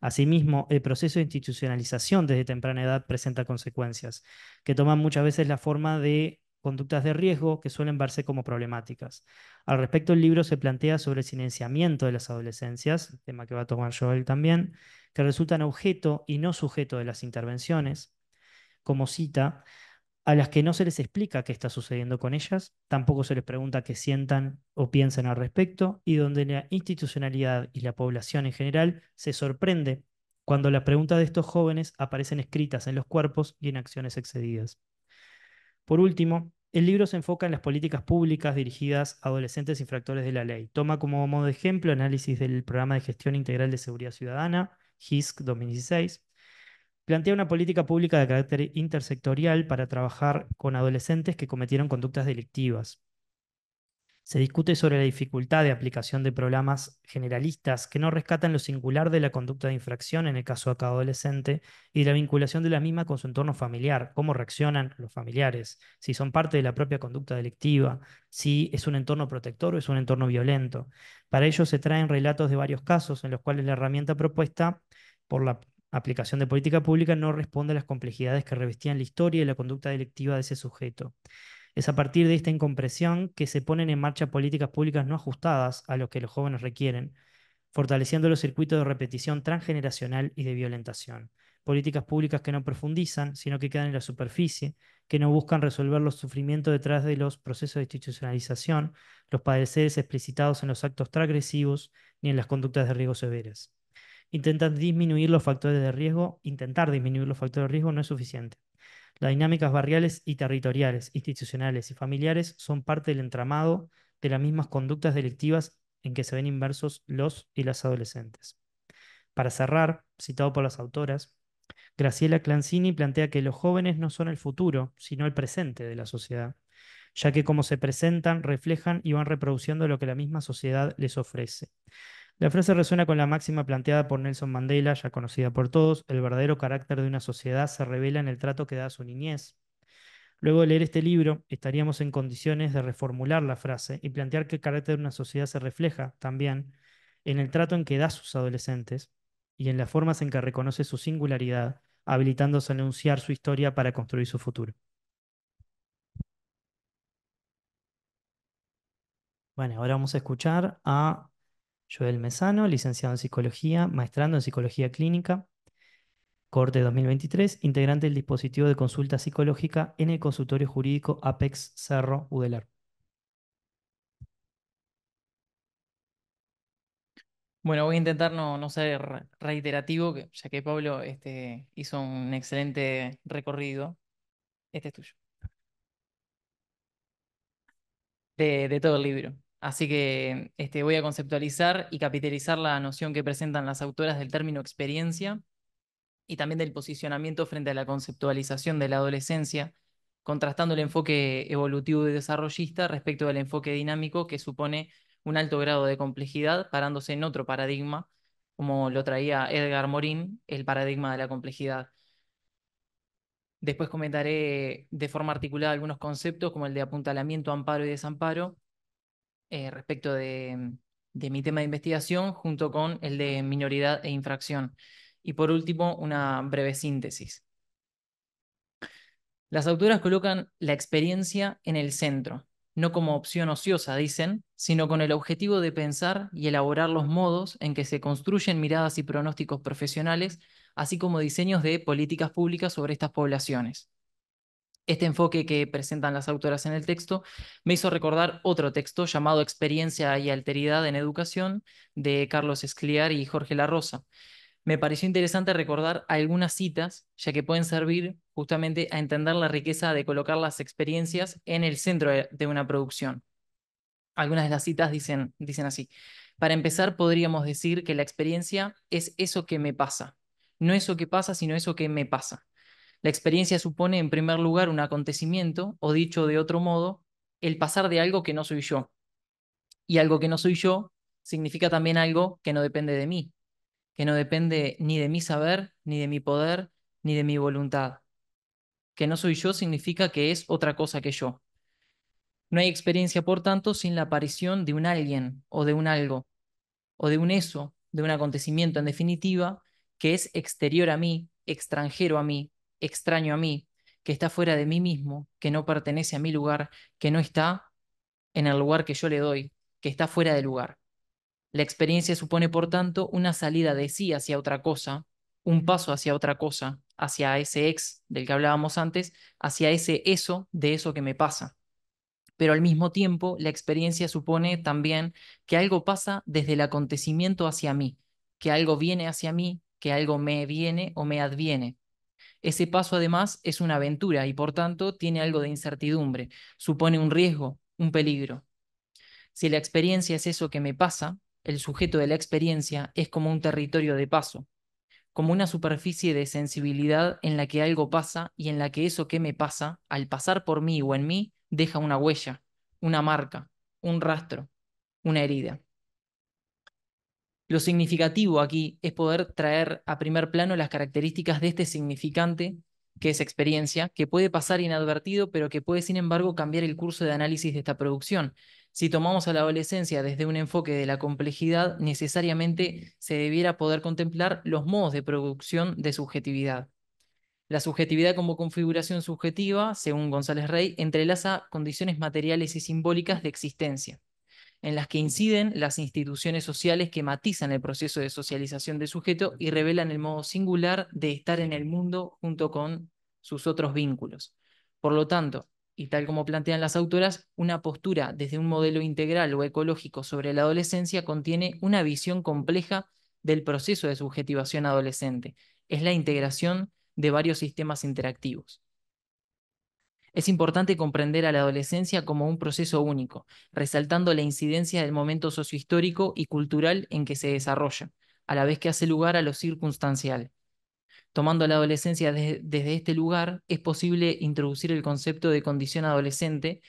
Asimismo, el proceso de institucionalización desde temprana edad presenta consecuencias, que toman muchas veces la forma de conductas de riesgo que suelen verse como problemáticas. Al respecto, el libro se plantea sobre el silenciamiento de las adolescencias, tema que va a tomar Joel también, que resultan objeto y no sujeto de las intervenciones. Como cita, a las que no se les explica qué está sucediendo con ellas, tampoco se les pregunta qué sientan o piensan al respecto, y donde la institucionalidad y la población en general se sorprende cuando las preguntas de estos jóvenes aparecen escritas en los cuerpos y en acciones excedidas. Por último, el libro se enfoca en las políticas públicas dirigidas a adolescentes infractores de la ley. Toma como modo de ejemplo análisis del Programa de Gestión Integral de Seguridad Ciudadana, GISC 2016, plantea una política pública de carácter intersectorial para trabajar con adolescentes que cometieron conductas delictivas. Se discute sobre la dificultad de aplicación de programas generalistas que no rescatan lo singular de la conducta de infracción en el caso de cada adolescente y de la vinculación de la misma con su entorno familiar, cómo reaccionan los familiares, si son parte de la propia conducta delictiva, si es un entorno protector o es un entorno violento. Para ello se traen relatos de varios casos en los cuales la herramienta propuesta por la aplicación de política pública no responde a las complejidades que revestían la historia y la conducta delictiva de ese sujeto. Es a partir de esta incompresión que se ponen en marcha políticas públicas no ajustadas a lo que los jóvenes requieren, fortaleciendo los circuitos de repetición transgeneracional y de violentación. Políticas públicas que no profundizan, sino que quedan en la superficie, que no buscan resolver los sufrimientos detrás de los procesos de institucionalización, los padeceres explicitados en los actos transgresivos ni en las conductas de riesgo severas disminuir los factores de riesgo, intentar disminuir los factores de riesgo no es suficiente. Las dinámicas barriales y territoriales, institucionales y familiares son parte del entramado de las mismas conductas delictivas en que se ven inversos los y las adolescentes. Para cerrar, citado por las autoras, Graciela Clancini plantea que los jóvenes no son el futuro, sino el presente de la sociedad, ya que como se presentan, reflejan y van reproduciendo lo que la misma sociedad les ofrece. La frase resuena con la máxima planteada por Nelson Mandela, ya conocida por todos, el verdadero carácter de una sociedad se revela en el trato que da a su niñez. Luego de leer este libro, estaríamos en condiciones de reformular la frase y plantear que el carácter de una sociedad se refleja también en el trato en que da a sus adolescentes y en las formas en que reconoce su singularidad, habilitándose a anunciar su historia para construir su futuro. Bueno, ahora vamos a escuchar a Joel Mesano, licenciado en Psicología, maestrando en Psicología Clínica, Corte 2023, integrante del dispositivo de consulta psicológica en el consultorio jurídico Apex Cerro Udelar. Bueno, voy a intentar no, no ser reiterativo, ya que Pablo este, hizo un excelente recorrido. Este es tuyo. de todo el libro. Así que este, voy a conceptualizar y capitalizar la noción que presentan las autoras del término experiencia y también del posicionamiento frente a la conceptualización de la adolescencia, contrastando el enfoque evolutivo y desarrollista respecto del enfoque dinámico que supone un alto grado de complejidad, parándose en otro paradigma, como lo traía Edgar Morin, el paradigma de la complejidad. Después comentaré de forma articulada algunos conceptos como el de apuntalamiento, amparo y desamparo, eh, respecto de, mi tema de investigación junto con el de minoridad e infracción. Y por último, una breve síntesis. Las autoras colocan la experiencia en el centro, no como opción ociosa, dicen, sino con el objetivo de pensar y elaborar los modos en que se construyen miradas y pronósticos profesionales, así como diseños de políticas públicas sobre estas poblaciones. Este enfoque que presentan las autoras en el texto me hizo recordar otro texto llamado Experiencia y Alteridad en Educación de Carlos Escliar y Jorge Larrosa. Me pareció interesante recordar algunas citas, ya que pueden servir justamente a entender la riqueza de colocar las experiencias en el centro de una producción. Algunas de las citas dicen, dicen así. Para empezar, podríamos decir que la experiencia es eso que me pasa. No eso que pasa, sino eso que me pasa. La experiencia supone, en primer lugar, un acontecimiento, o dicho de otro modo, el pasar de algo que no soy yo. Y algo que no soy yo significa también algo que no depende de mí, que no depende ni de mi saber, ni de mi poder, ni de mi voluntad. Que no soy yo significa que es otra cosa que yo. No hay experiencia, por tanto, sin la aparición de un alguien o de un algo, o de un eso, de un acontecimiento, en definitiva, que es exterior a mí, extranjero a mí, extraño a mí, que está fuera de mí mismo, que no pertenece a mi lugar, que no está en el lugar que yo le doy, que está fuera de lugar. La experiencia supone, por tanto, una salida de sí hacia otra cosa, un paso hacia otra cosa, hacia ese ex del que hablábamos antes, hacia ese eso de eso que me pasa. Pero al mismo tiempo, la experiencia supone también que algo pasa desde el acontecimiento hacia mí, que algo viene hacia mí, que algo me viene o me adviene. Ese paso además es una aventura y por tanto tiene algo de incertidumbre, supone un riesgo, un peligro. Si la experiencia es eso que me pasa, el sujeto de la experiencia es como un territorio de paso, como una superficie de sensibilidad en la que algo pasa y en la que eso que me pasa, al pasar por mí o en mí, deja una huella, una marca, un rastro, una herida. Lo significativo aquí es poder traer a primer plano las características de este significante que es experiencia, que puede pasar inadvertido, pero que puede, sin embargo, cambiar el curso de análisis de esta producción. Si tomamos a la adolescencia desde un enfoque de la complejidad, necesariamente se debiera poder contemplar los modos de producción de subjetividad. La subjetividad como configuración subjetiva, según González Rey, entrelaza condiciones materiales y simbólicas de existencia en las que inciden las instituciones sociales que matizan el proceso de socialización del sujeto y revelan el modo singular de estar en el mundo junto con sus otros vínculos. Por lo tanto, y tal como plantean las autoras, una postura desde un modelo integral o ecológico sobre la adolescencia contiene una visión compleja del proceso de subjetivación adolescente. Es la integración de varios sistemas interactivos. Es importante comprender a la adolescencia como un proceso único, resaltando la incidencia del momento sociohistórico y cultural en que se desarrolla, a la vez que hace lugar a lo circunstancial. Tomando la adolescencia desde este lugar, es posible introducir el concepto de condición adolescente,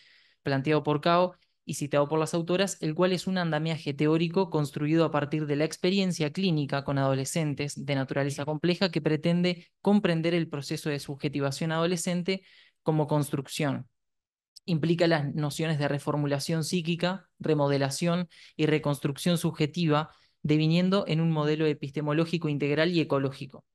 planteado por Cao y citado por las autoras, el cual es un andamiaje teórico construido a partir de la experiencia clínica con adolescentes de naturaleza compleja que pretende comprender el proceso de subjetivación adolescente como construcción. Implica las nociones de reformulación psíquica, remodelación y reconstrucción subjetiva, deviniendo en un modelo epistemológico integral y ecológico.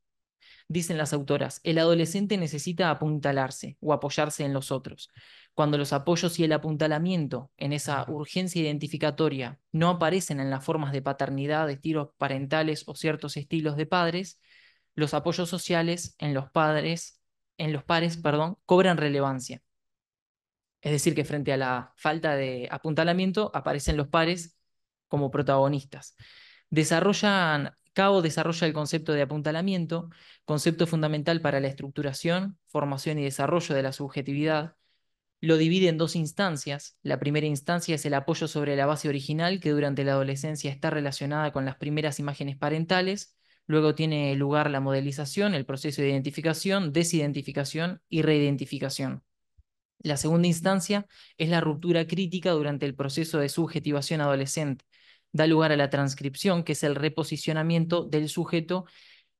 Dicen las autoras, el adolescente necesita apuntalarse o apoyarse en los otros. Cuando los apoyos y el apuntalamiento, en esa urgencia identificatoria, no aparecen en las formas de paternidad, estilos parentales o ciertos estilos de padres, los apoyos sociales en los padres en los pares, perdón, cobran relevancia. Es decir, que frente a la falta de apuntalamiento aparecen los pares como protagonistas. Desarrollan, Cabo desarrolla el concepto de apuntalamiento, concepto fundamental para la estructuración, formación y desarrollo de la subjetividad. Lo divide en dos instancias. La primera instancia es el apoyo sobre la base original que durante la adolescencia está relacionada con las primeras imágenes parentales Luego tiene lugar la modelización, el proceso de identificación, desidentificación y reidentificación. La segunda instancia es la ruptura crítica durante el proceso de subjetivación adolescente. Da lugar a la transcripción, que es el reposicionamiento del sujeto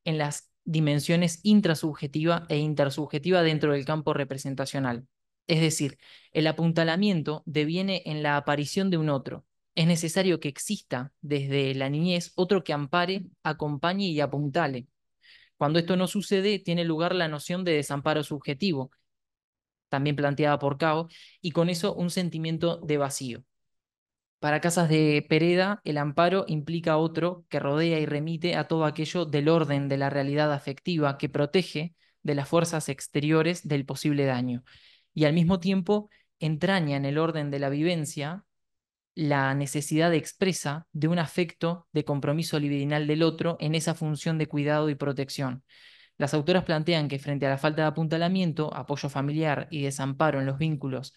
en las dimensiones intrasubjetiva e intersubjetiva dentro del campo representacional. Es decir, el apuntalamiento deviene en la aparición de un otro, es necesario que exista desde la niñez otro que ampare, acompañe y apuntale. Cuando esto no sucede, tiene lugar la noción de desamparo subjetivo, también planteada por Cao, y con eso un sentimiento de vacío. Para Casas de Pereda, el amparo implica otro que rodea y remite a todo aquello del orden de la realidad afectiva que protege de las fuerzas exteriores del posible daño y al mismo tiempo entraña en el orden de la vivencia la necesidad expresa de un afecto de compromiso libidinal del otro en esa función de cuidado y protección. Las autoras plantean que frente a la falta de apuntalamiento, apoyo familiar y desamparo en los vínculos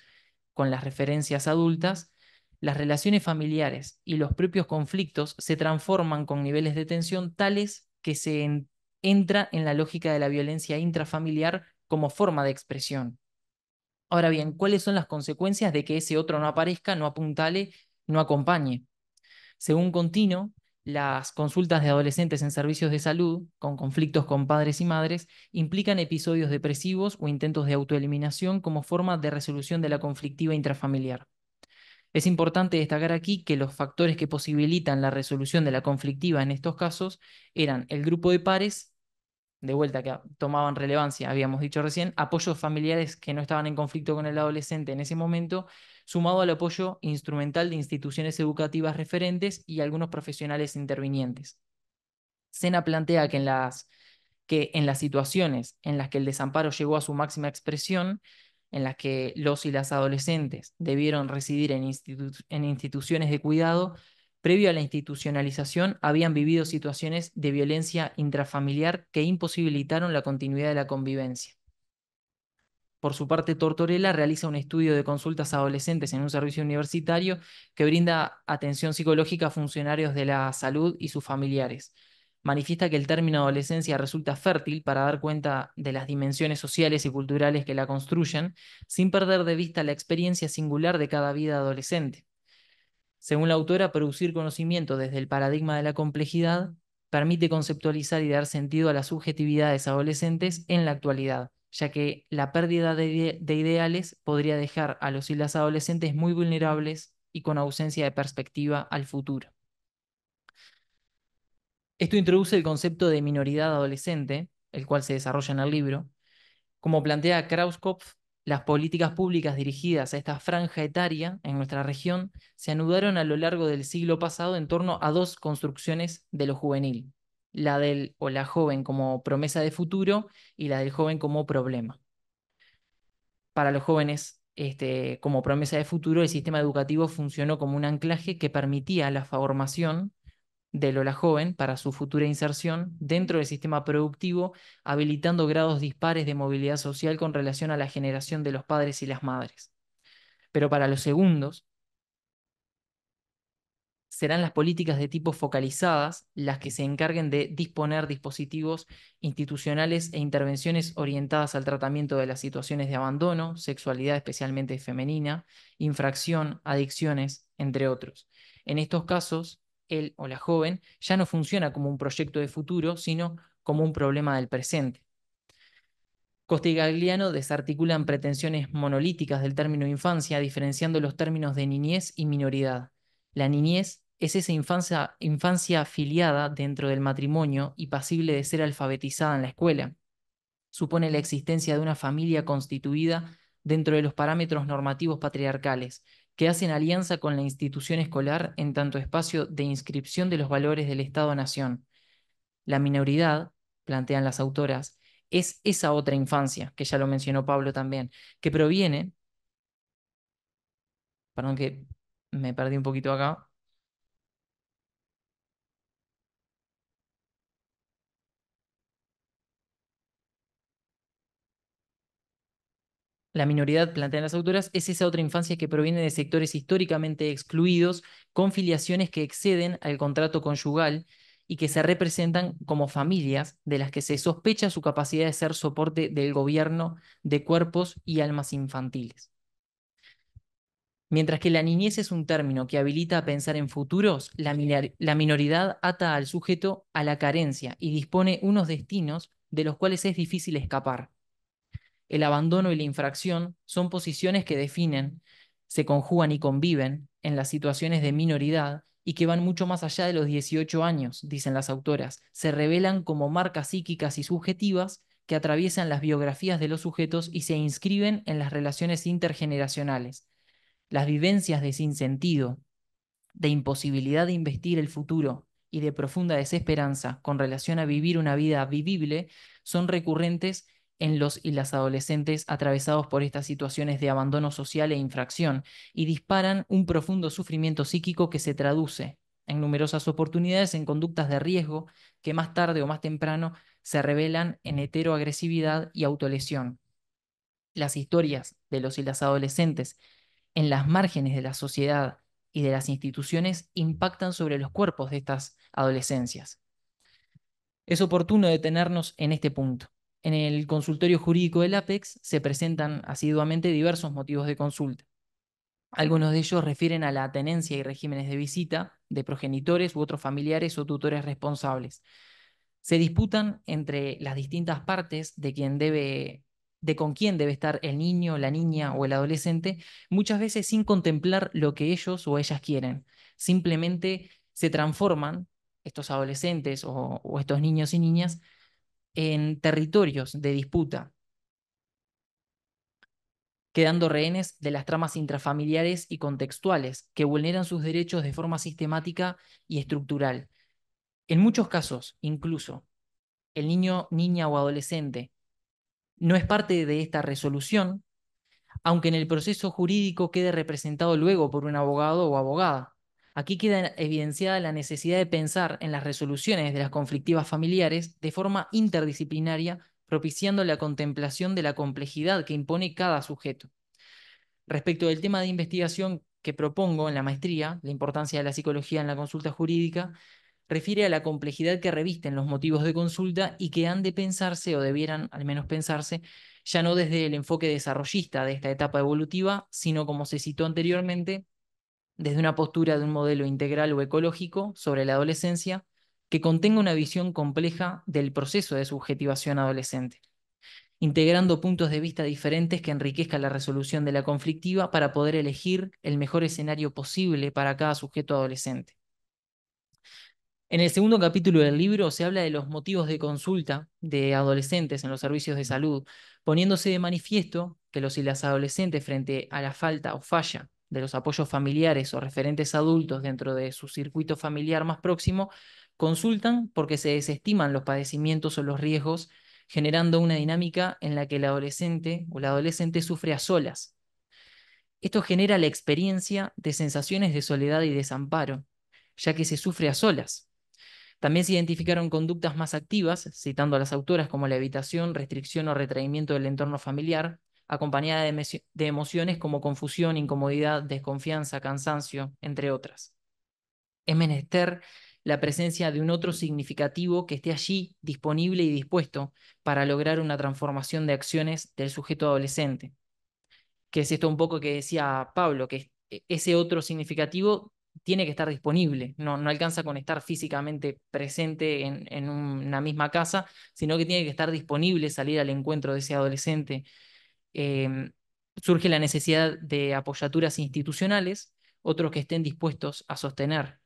con las referencias adultas, las relaciones familiares y los propios conflictos se transforman con niveles de tensión tales que se entra en la lógica de la violencia intrafamiliar como forma de expresión. Ahora bien, ¿cuáles son las consecuencias de que ese otro no aparezca, no apuntale no acompañe. Según Contino, las consultas de adolescentes en servicios de salud, con conflictos con padres y madres, implican episodios depresivos o intentos de autoeliminación como forma de resolución de la conflictiva intrafamiliar. Es importante destacar aquí que los factores que posibilitan la resolución de la conflictiva en estos casos eran el grupo de pares, de vuelta que tomaban relevancia, habíamos dicho recién, apoyos familiares que no estaban en conflicto con el adolescente en ese momento, sumado al apoyo instrumental de instituciones educativas referentes y algunos profesionales intervinientes. Sena plantea que en las, que en las situaciones en las que el desamparo llegó a su máxima expresión, en las que los y las adolescentes debieron residir en, en instituciones de cuidado, previo a la institucionalización habían vivido situaciones de violencia intrafamiliar que imposibilitaron la continuidad de la convivencia. Por su parte, Tortorella realiza un estudio de consultas a adolescentes en un servicio universitario que brinda atención psicológica a funcionarios de la salud y sus familiares. Manifiesta que el término adolescencia resulta fértil para dar cuenta de las dimensiones sociales y culturales que la construyen, sin perder de vista la experiencia singular de cada vida adolescente. Según la autora, producir conocimiento desde el paradigma de la complejidad permite conceptualizar y dar sentido a las subjetividades adolescentes en la actualidad ya que la pérdida de, ideales podría dejar a los y las adolescentes muy vulnerables y con ausencia de perspectiva al futuro. Esto introduce el concepto de minoridad adolescente, el cual se desarrolla en el libro. Como plantea Krauskopf, las políticas públicas dirigidas a esta franja etaria en nuestra región se anudaron a lo largo del siglo pasado en torno a dos construcciones de lo juvenil la del o la joven como promesa de futuro y la del joven como problema. Para los jóvenes, este, como promesa de futuro, el sistema educativo funcionó como un anclaje que permitía la formación del o la joven para su futura inserción dentro del sistema productivo, habilitando grados dispares de movilidad social con relación a la generación de los padres y las madres. Pero para los segundos, serán las políticas de tipo focalizadas las que se encarguen de disponer dispositivos institucionales e intervenciones orientadas al tratamiento de las situaciones de abandono, sexualidad especialmente femenina, infracción, adicciones, entre otros. En estos casos, él o la joven ya no funciona como un proyecto de futuro, sino como un problema del presente. Costa y Gagliano desarticulan pretensiones monolíticas del término infancia, diferenciando los términos de niñez y minoridad. La niñez es esa infancia, infancia afiliada dentro del matrimonio y pasible de ser alfabetizada en la escuela. Supone la existencia de una familia constituida dentro de los parámetros normativos patriarcales, que hacen alianza con la institución escolar en tanto espacio de inscripción de los valores del Estado-Nación. La minoridad, plantean las autoras, es esa otra infancia, que ya lo mencionó Pablo también, que proviene, perdón que me perdí un poquito acá, La minoridad, plantean las autoras, es esa otra infancia que proviene de sectores históricamente excluidos, con filiaciones que exceden al contrato conyugal y que se representan como familias de las que se sospecha su capacidad de ser soporte del gobierno de cuerpos y almas infantiles. Mientras que la niñez es un término que habilita a pensar en futuros, la, la minoridad ata al sujeto a la carencia y dispone unos destinos de los cuales es difícil escapar el abandono y la infracción son posiciones que definen, se conjugan y conviven en las situaciones de minoridad y que van mucho más allá de los 18 años, dicen las autoras. Se revelan como marcas psíquicas y subjetivas que atraviesan las biografías de los sujetos y se inscriben en las relaciones intergeneracionales. Las vivencias de sinsentido, de imposibilidad de investir el futuro y de profunda desesperanza con relación a vivir una vida vivible son recurrentes en los y las adolescentes atravesados por estas situaciones de abandono social e infracción y disparan un profundo sufrimiento psíquico que se traduce en numerosas oportunidades en conductas de riesgo que más tarde o más temprano se revelan en heteroagresividad y autolesión. Las historias de los y las adolescentes en las márgenes de la sociedad y de las instituciones impactan sobre los cuerpos de estas adolescencias. Es oportuno detenernos en este punto en el consultorio jurídico del APEX se presentan asiduamente diversos motivos de consulta. Algunos de ellos refieren a la tenencia y regímenes de visita de progenitores u otros familiares o tutores responsables. Se disputan entre las distintas partes de quién debe de con quién debe estar el niño, la niña o el adolescente, muchas veces sin contemplar lo que ellos o ellas quieren. Simplemente se transforman estos adolescentes o estos niños y niñas en territorios de disputa, quedando rehenes de las tramas intrafamiliares y contextuales que vulneran sus derechos de forma sistemática y estructural. En muchos casos, incluso, el niño, niña o adolescente no es parte de esta resolución, aunque en el proceso jurídico quede representado luego por un abogado o abogada. Aquí queda evidenciada la necesidad de pensar en las resoluciones de las conflictivas familiares de forma interdisciplinaria, propiciando la contemplación de la complejidad que impone cada sujeto. Respecto del tema de investigación que propongo en la maestría, la importancia de la psicología en la consulta jurídica, refiere a la complejidad que revisten los motivos de consulta y que han de pensarse, o debieran al menos pensarse, ya no desde el enfoque desarrollista de esta etapa evolutiva, sino como se citó anteriormente, desde una postura de un modelo integral o ecológico sobre la adolescencia que contenga una visión compleja del proceso de subjetivación adolescente, integrando puntos de vista diferentes que enriquezcan la resolución de la conflictiva para poder elegir el mejor escenario posible para cada sujeto adolescente. En el segundo capítulo del libro se habla de los motivos de consulta de adolescentes en los servicios de salud, poniéndose de manifiesto que los y las adolescentes frente a la falta o falla de los apoyos familiares o referentes adultos dentro de su circuito familiar más próximo consultan porque se desestiman los padecimientos o los riesgos, generando una dinámica en la que el adolescente o la adolescente sufre a solas. Esto genera la experiencia de sensaciones de soledad y desamparo, ya que se sufre a solas. También se identificaron conductas más activas, citando a las autoras como la evitación, restricción o retraimiento del entorno familiar, acompañada de, emociones como confusión, incomodidad, desconfianza, cansancio, entre otras. Es menester la presencia de un otro significativo que esté allí, disponible y dispuesto para lograr una transformación de acciones del sujeto adolescente. Que es esto un poco que decía Pablo, que e, ese otro significativo tiene que estar disponible, no, alcanza con estar físicamente presente en, en una misma casa, sino que tiene que estar disponible, salir al encuentro de ese adolescente, Em, surge la necesidad de apoyaturas institucionales, otros que estén dispuestos a sostener.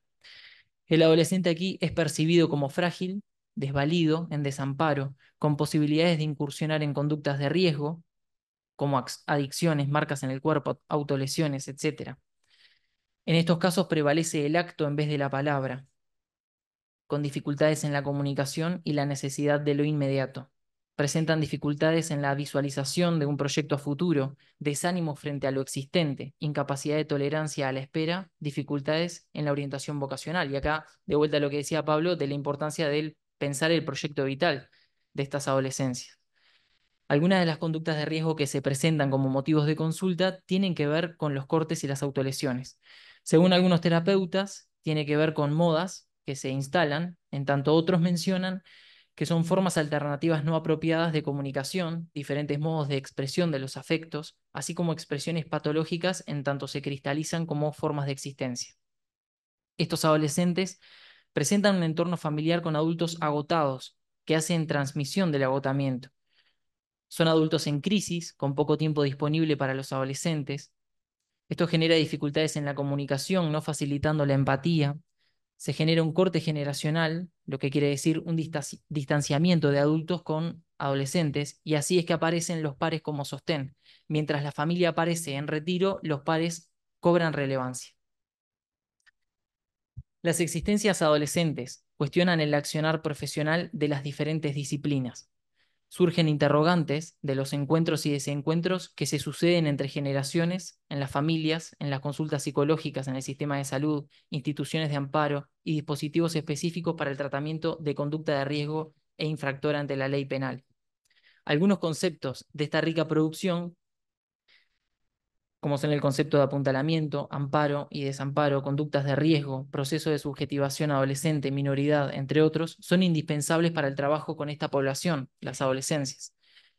El adolescente aquí es percibido como frágil, desvalido, en desamparo, con posibilidades de incursionar en conductas de riesgo, como adicciones, marcas en el cuerpo, autolesiones, etc. En estos casos prevalece el acto en vez de la palabra, con dificultades en la comunicación y la necesidad de lo inmediato presentan dificultades en la visualización de un proyecto a futuro, desánimo frente a lo existente, incapacidad de tolerancia a la espera, dificultades en la orientación vocacional. Y acá, de vuelta a lo que decía Pablo, de la importancia del pensar el proyecto vital de estas adolescencias. Algunas de las conductas de riesgo que se presentan como motivos de consulta tienen que ver con los cortes y las autolesiones. Según algunos terapeutas, tiene que ver con modas que se instalan, en tanto otros mencionan que son formas alternativas no apropiadas de comunicación, diferentes modos de expresión de los afectos, así como expresiones patológicas en tanto se cristalizan como formas de existencia. Estos adolescentes presentan un entorno familiar con adultos agotados, que hacen transmisión del agotamiento. Son adultos en crisis, con poco tiempo disponible para los adolescentes. Esto genera dificultades en la comunicación, no facilitando la empatía, se genera un corte generacional, lo que quiere decir un distanciamiento de adultos con adolescentes, y así es que aparecen los pares como sostén. Mientras la familia aparece en retiro, los pares cobran relevancia. Las existencias adolescentes cuestionan el accionar profesional de las diferentes disciplinas surgen interrogantes de los encuentros y desencuentros que se suceden entre generaciones, en las familias, en las consultas psicológicas, en el sistema de salud, instituciones de amparo y dispositivos específicos para el tratamiento de conducta de riesgo e infractora ante la ley penal. Algunos conceptos de esta rica producción como son el concepto de apuntalamiento, amparo y desamparo, conductas de riesgo, proceso de subjetivación adolescente, minoridad, entre otros, son indispensables para el trabajo con esta población, las adolescencias.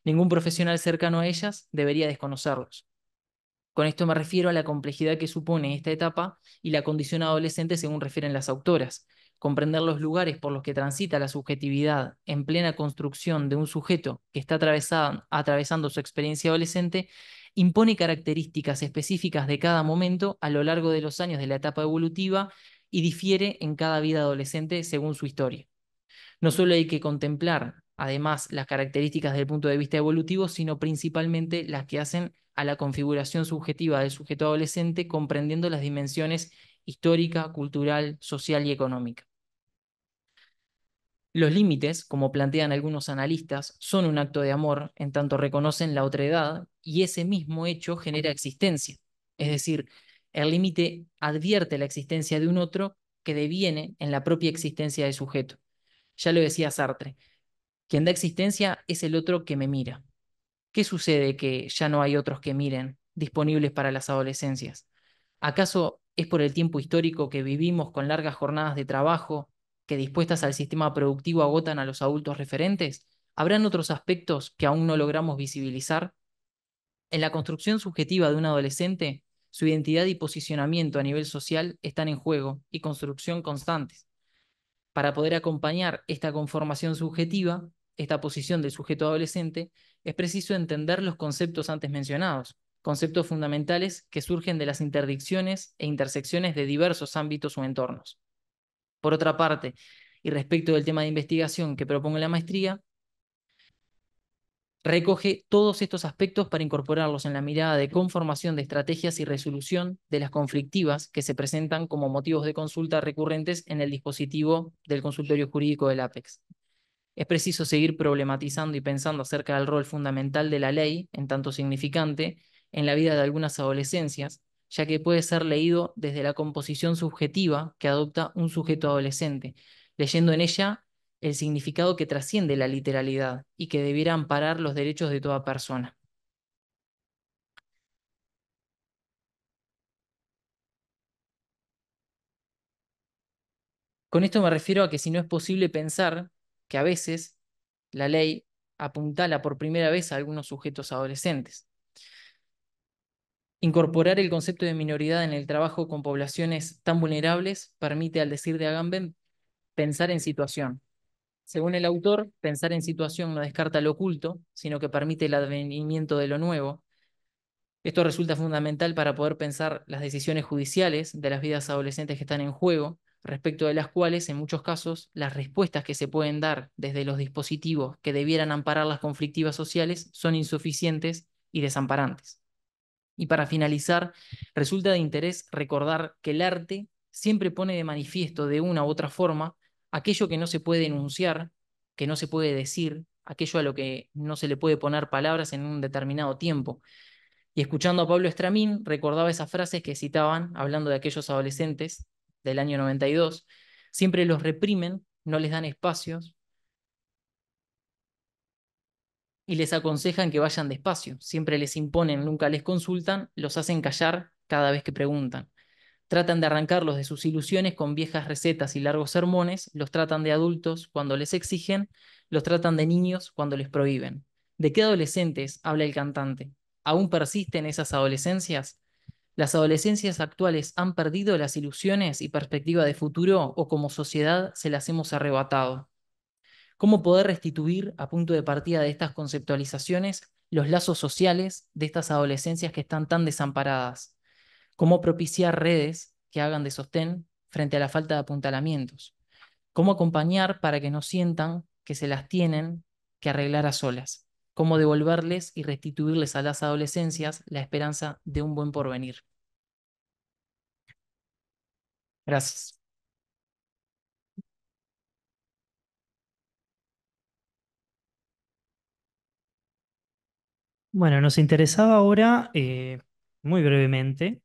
Ningún profesional cercano a ellas debería desconocerlos. Con esto me refiero a la complejidad que supone esta etapa y la condición adolescente según refieren las autoras, comprender los lugares por los que transita la subjetividad en plena construcción de un sujeto que está atravesando su experiencia adolescente, impone características específicas de cada momento a lo largo de los años de la etapa evolutiva y difiere en cada vida adolescente según su historia. No solo hay que contemplar, además, las características desde punto de vista evolutivo, sino principalmente las que hacen a la configuración subjetiva del sujeto adolescente, comprendiendo las dimensiones histórica, cultural, social y económica. Los límites, como plantean algunos analistas, son un acto de amor en tanto reconocen la otredad y ese mismo hecho genera existencia. Es decir, el límite advierte la existencia de un otro que deviene en la propia existencia del sujeto. Ya lo decía Sartre, quien da existencia es el otro que me mira. ¿Qué sucede que ya no hay otros que miren disponibles para las adolescencias? ¿Acaso es por el tiempo histórico que vivimos con largas jornadas de trabajo que dispuestas al sistema productivo agotan a los adultos referentes? ¿Habrán otros aspectos que aún no logramos visibilizar? En la construcción subjetiva de un adolescente, su identidad y posicionamiento a nivel social están en juego y construcción constantes. Para poder acompañar esta conformación subjetiva, esta posición del sujeto adolescente, es preciso entender los conceptos antes mencionados, conceptos fundamentales que surgen de las interdicciones e intersecciones de diversos ámbitos o entornos. Por otra parte, y respecto del tema de investigación que propongo la maestría, recoge todos estos aspectos para incorporarlos en la mirada de conformación de estrategias y resolución de las conflictivas que se presentan como motivos de consulta recurrentes en el dispositivo del consultorio jurídico del APEX. Es preciso seguir problematizando y pensando acerca del rol fundamental de la ley, en tanto significante, en la vida de algunas adolescencias, ya que puede ser leído desde la composición subjetiva que adopta un sujeto adolescente, leyendo en ella el significado que trasciende la literalidad y que debiera amparar los derechos de toda persona. Con esto me refiero a que si no es posible pensar que a veces la ley apuntala por primera vez a algunos sujetos adolescentes. Incorporar el concepto de minoridad en el trabajo con poblaciones tan vulnerables permite, al decir de Agamben, pensar en situación. Según el autor, pensar en situación no descarta lo oculto, sino que permite el advenimiento de lo nuevo. Esto resulta fundamental para poder pensar las decisiones judiciales de las vidas adolescentes que están en juego, respecto de las cuales, en muchos casos, las respuestas que se pueden dar desde los dispositivos que debieran amparar las conflictivas sociales son insuficientes y desamparantes. Y para finalizar, resulta de interés recordar que el arte siempre pone de manifiesto de una u otra forma aquello que no se puede enunciar, que no se puede decir, aquello a lo que no se le puede poner palabras en un determinado tiempo. Y escuchando a Pablo Estramín, recordaba esas frases que citaban, hablando de aquellos adolescentes del año 92, siempre los reprimen, no les dan espacios, y les aconsejan que vayan despacio. Siempre les imponen, nunca les consultan, los hacen callar cada vez que preguntan. Tratan de arrancarlos de sus ilusiones con viejas recetas y largos sermones, los tratan de adultos cuando les exigen, los tratan de niños cuando les prohíben. ¿De qué adolescentes habla el cantante? ¿Aún persisten esas adolescencias? ¿Las adolescencias actuales han perdido las ilusiones y perspectiva de futuro o como sociedad se las hemos arrebatado? cómo poder restituir a punto de partida de estas conceptualizaciones los lazos sociales de estas adolescencias que están tan desamparadas, cómo propiciar redes que hagan de sostén frente a la falta de apuntalamientos, cómo acompañar para que no sientan que se las tienen que arreglar a solas, cómo devolverles y restituirles a las adolescencias la esperanza de un buen porvenir. Gracias. Bueno, nos interesaba ahora, eh, muy brevemente,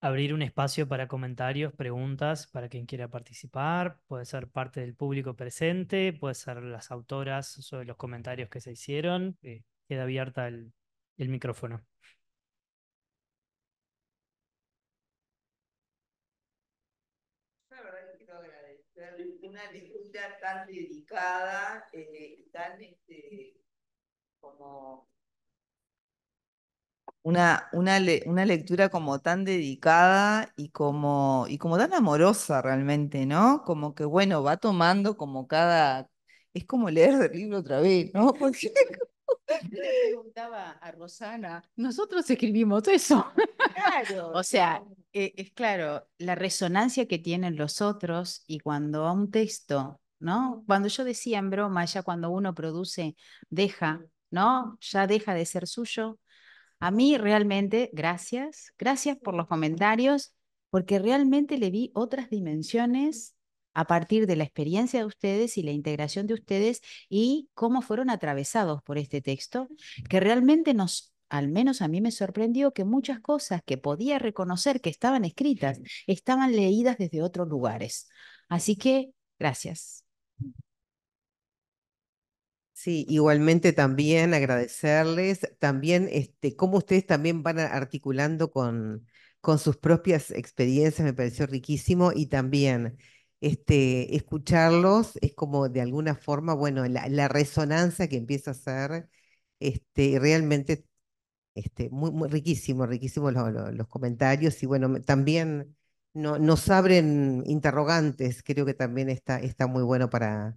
abrir un espacio para comentarios, preguntas, para quien quiera participar. Puede ser parte del público presente, puede ser las autoras sobre los comentarios que se hicieron. Eh, queda abierta el, micrófono. una lectura tan dedicada, eh, tan este, como una, lectura como tan dedicada y como, y como tan amorosa realmente, ¿no? Como que, bueno, va tomando como cada... Es como leer el libro otra vez, ¿no? le preguntaba a Rosana, nosotros escribimos eso. o sea, es, es claro, la resonancia que tienen los otros y cuando a un texto, ¿no? Cuando yo decía en broma, ya cuando uno produce, deja, ¿no? Ya deja de ser suyo a mí realmente, gracias, gracias por los comentarios, porque realmente le vi otras dimensiones a partir de la experiencia de ustedes y la integración de ustedes y cómo fueron atravesados por este texto, que realmente nos, al menos a mí me sorprendió que muchas cosas que podía reconocer que estaban escritas, estaban leídas desde otros lugares. Así que, gracias. Sí, igualmente también agradecerles, también este, cómo ustedes también van articulando con, con sus propias experiencias, me pareció riquísimo, y también este, escucharlos es como de alguna forma, bueno, la, resonancia que empieza a ser, este, realmente este, muy, muy riquísimo, riquísimo los comentarios y bueno, también no, nos abren interrogantes, creo que también está, está muy bueno para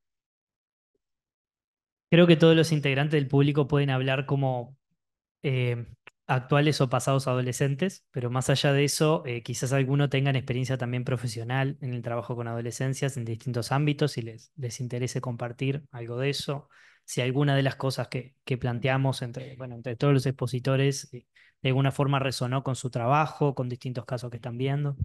creo que todos los integrantes del público pueden hablar como eh, actuales o pasados adolescentes, pero más allá de eso, eh, quizás alguno tengan experiencia también profesional en el trabajo con adolescencias en distintos ámbitos y les, les interese compartir algo de eso. Si alguna de las cosas que, planteamos entre, entre todos los expositores eh, de alguna forma resonó con su trabajo, con distintos casos que están viendo.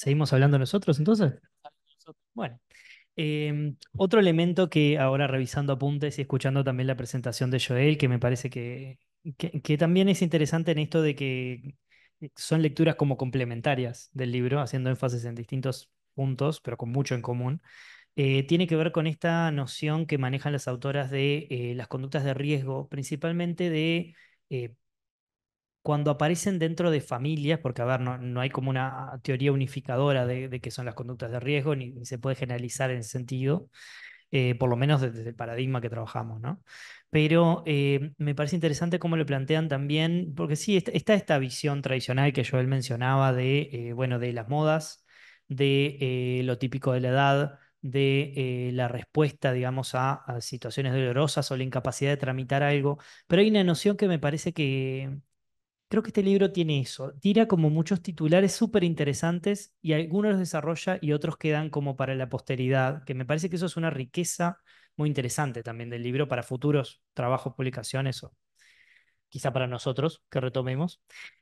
¿Seguimos hablando nosotros entonces? Bueno, em, otro elemento que ahora revisando apuntes y escuchando también la presentación de Joel, que me parece que, también es interesante en esto de que son lecturas como complementarias del libro, haciendo énfasis en distintos puntos, pero con mucho en común, eh, tiene que ver con esta noción que manejan las autoras de eh, las conductas de riesgo, principalmente de eh, cuando aparecen dentro de familias, porque a ver, no, hay como una ah, teoría unificadora de, qué son las conductas de riesgo, ni, se puede generalizar en ese sentido, eh, por lo menos desde el paradigma que trabajamos, ¿no? Pero eh, me parece interesante cómo lo plantean también, porque sí, está, esta visión tradicional que Joel mencionaba de, eh, bueno, de las modas, de lo típico de la edad, de la respuesta, digamos, a, a, situaciones dolorosas o la incapacidad de tramitar algo. Pero hay una noción que me parece que, Creo que este libro tiene eso, tira como muchos titulares súper interesantes y algunos los desarrolla y otros quedan como para la posteridad, que me parece que eso es una riqueza muy interesante también del libro para futuros trabajos, publicaciones o quizá para nosotros que retomemos.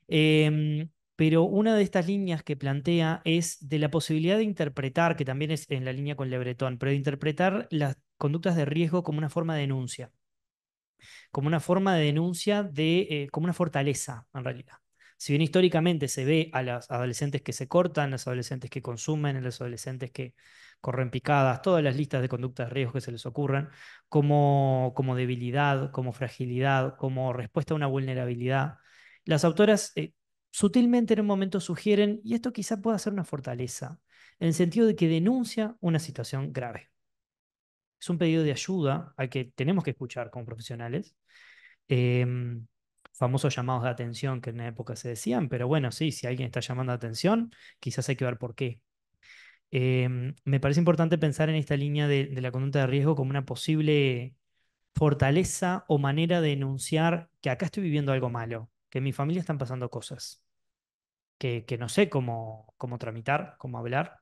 Em, pero una de estas líneas que plantea es de la posibilidad de interpretar, que también es en la línea con Lebretón, pero de interpretar las conductas de riesgo como una forma de denuncia como una forma de denuncia, de, eh, como una fortaleza en realidad. Si bien históricamente se ve a las adolescentes que se cortan, a los adolescentes que consumen, a los adolescentes que corren picadas, todas las listas de conductas de riesgo que se les ocurran, como, debilidad, como fragilidad, como respuesta a una vulnerabilidad, las autoras eh, sutilmente en un momento sugieren, y esto quizá pueda ser una fortaleza, en el sentido de que denuncia una situación grave es un pedido de ayuda al que tenemos que escuchar como profesionales. Em, famosos llamados de atención que en la época se decían, pero bueno, sí, si alguien está llamando atención, quizás hay que ver por qué. Em, me parece importante pensar en esta línea de, la conducta de riesgo como una posible fortaleza o manera de enunciar que acá estoy viviendo algo malo, que en mi familia están pasando cosas, que, no sé cómo, cómo tramitar, cómo hablar,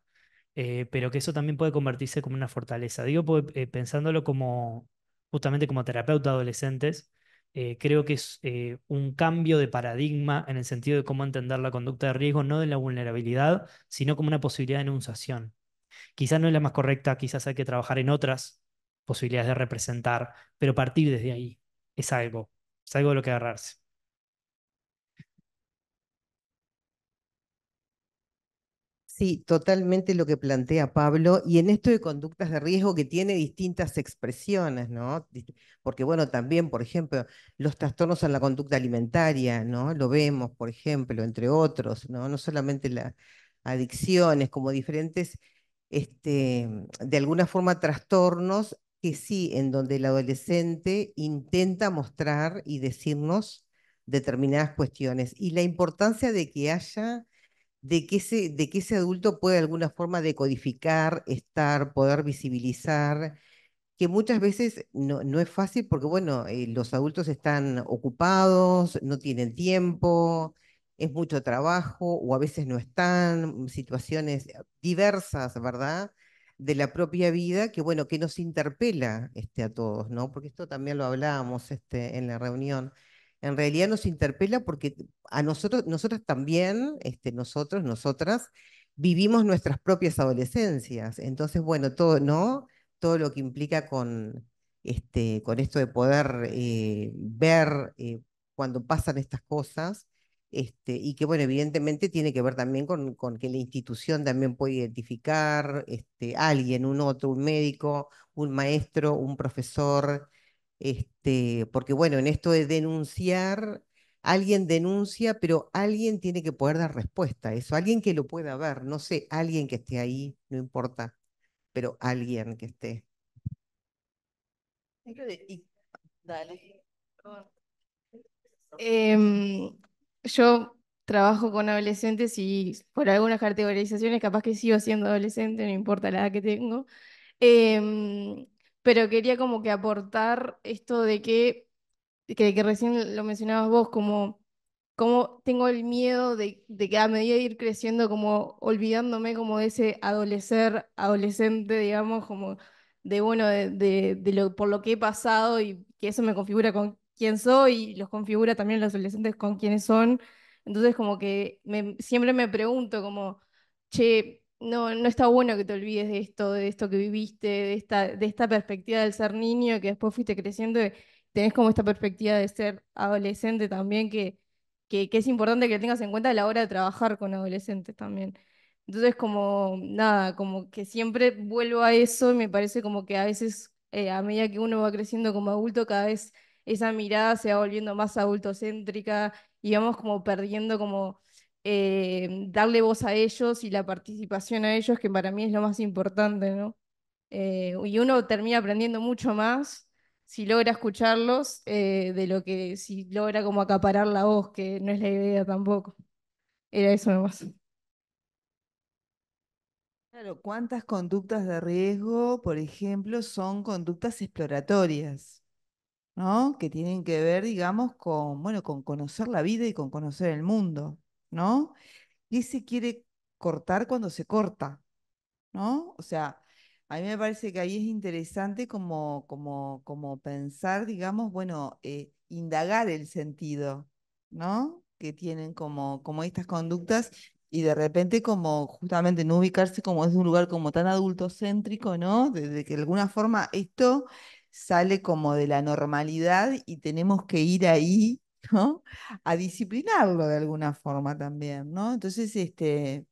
eh, pero que eso también puede convertirse como una fortaleza. Digo, eh, pensándolo como justamente como terapeuta de adolescentes, eh, creo que es un cambio de paradigma en el sentido de cómo entender la conducta de riesgo, no de la vulnerabilidad, sino como una posibilidad de enunciación. Quizás no es la más correcta, quizás hay que trabajar en otras posibilidades de representar, pero partir desde ahí es algo, es algo de lo que agarrarse. Sí, totalmente lo que plantea Pablo. Y en esto de conductas de riesgo que tiene distintas expresiones, ¿no? Porque, bueno, también, por ejemplo, los trastornos en la conducta alimentaria, ¿no? Lo vemos, por ejemplo, entre otros, ¿no? No solamente las adicciones, como diferentes, este, de alguna forma, trastornos que sí, en donde el adolescente intenta mostrar y decirnos determinadas cuestiones. Y la importancia de que haya de que ese, adulto puede de alguna forma decodificar, estar, poder visibilizar, que muchas veces no, es fácil porque, bueno, eh, los adultos están ocupados, no tienen tiempo, es mucho trabajo o a veces no están, situaciones diversas, ¿verdad? de la propia vida, que bueno, que nos interpela este, a todos, ¿no? Porque esto también lo hablábamos este, en la reunión, en realidad nos interpela porque a nosotros, nosotras también, este, nosotros, nosotras, vivimos nuestras propias adolescencias. Entonces, bueno, todo, ¿no? Todo lo que implica con, este, con esto de poder eh, ver eh, cuando pasan estas cosas. Este, y que, bueno, evidentemente tiene que ver también con, que la institución también puede identificar a este, alguien, un otro, un médico, un maestro, un profesor, este, porque bueno, en esto de denunciar, alguien denuncia, pero alguien tiene que poder dar respuesta a eso, alguien que lo pueda ver, no sé, alguien que esté ahí, no importa, pero alguien que esté. Em, yo trabajo con adolescentes y por algunas categorizaciones capaz que sigo siendo adolescente, no importa la edad que tengo. Em, pero quería como que aportar esto de que, que, recién lo mencionabas vos, como, como tengo el miedo de, que a medida de ir creciendo, como olvidándome como de ese adolecer, adolescente, digamos, como de bueno, de, de, lo, por lo que he pasado y que eso me configura con quién soy y los configura también los adolescentes con quiénes son. Entonces como que me, siempre me pregunto como, che, no, no está bueno que te olvides de esto, de esto que viviste, de esta, de esta perspectiva del ser niño, que después fuiste creciendo, tenés como esta perspectiva de ser adolescente también, que, es importante que tengas en cuenta a la hora de trabajar con adolescentes también. Entonces, como nada, como que siempre vuelvo a eso y me parece como que a veces, eh, a medida que uno va creciendo como adulto, cada vez esa mirada se va volviendo más adultocéntrica y vamos como perdiendo como eh, darle voz a ellos y la participación a ellos, que para mí es lo más importante, ¿no? Eh, y uno termina aprendiendo mucho más si logra escucharlos eh, de lo que si logra como acaparar la voz, que no es la idea tampoco. Era eso nomás. Claro, ¿cuántas conductas de riesgo, por ejemplo, son conductas exploratorias? ¿No? Que tienen que ver, digamos, con, bueno, con conocer la vida y con conocer el mundo. ¿no? se quiere cortar cuando se corta, ¿no? O sea, a mí me parece que ahí es interesante como, como, pensar, digamos, bueno, eh, indagar el sentido, ¿no? Que tienen como, como estas conductas y de repente como justamente no ubicarse como es un lugar como tan adultocéntrico, ¿no? Desde que de alguna forma esto sale como de la normalidad y tenemos que ir ahí ¿no? A disciplinarlo de alguna forma también, ¿no? Entonces, este,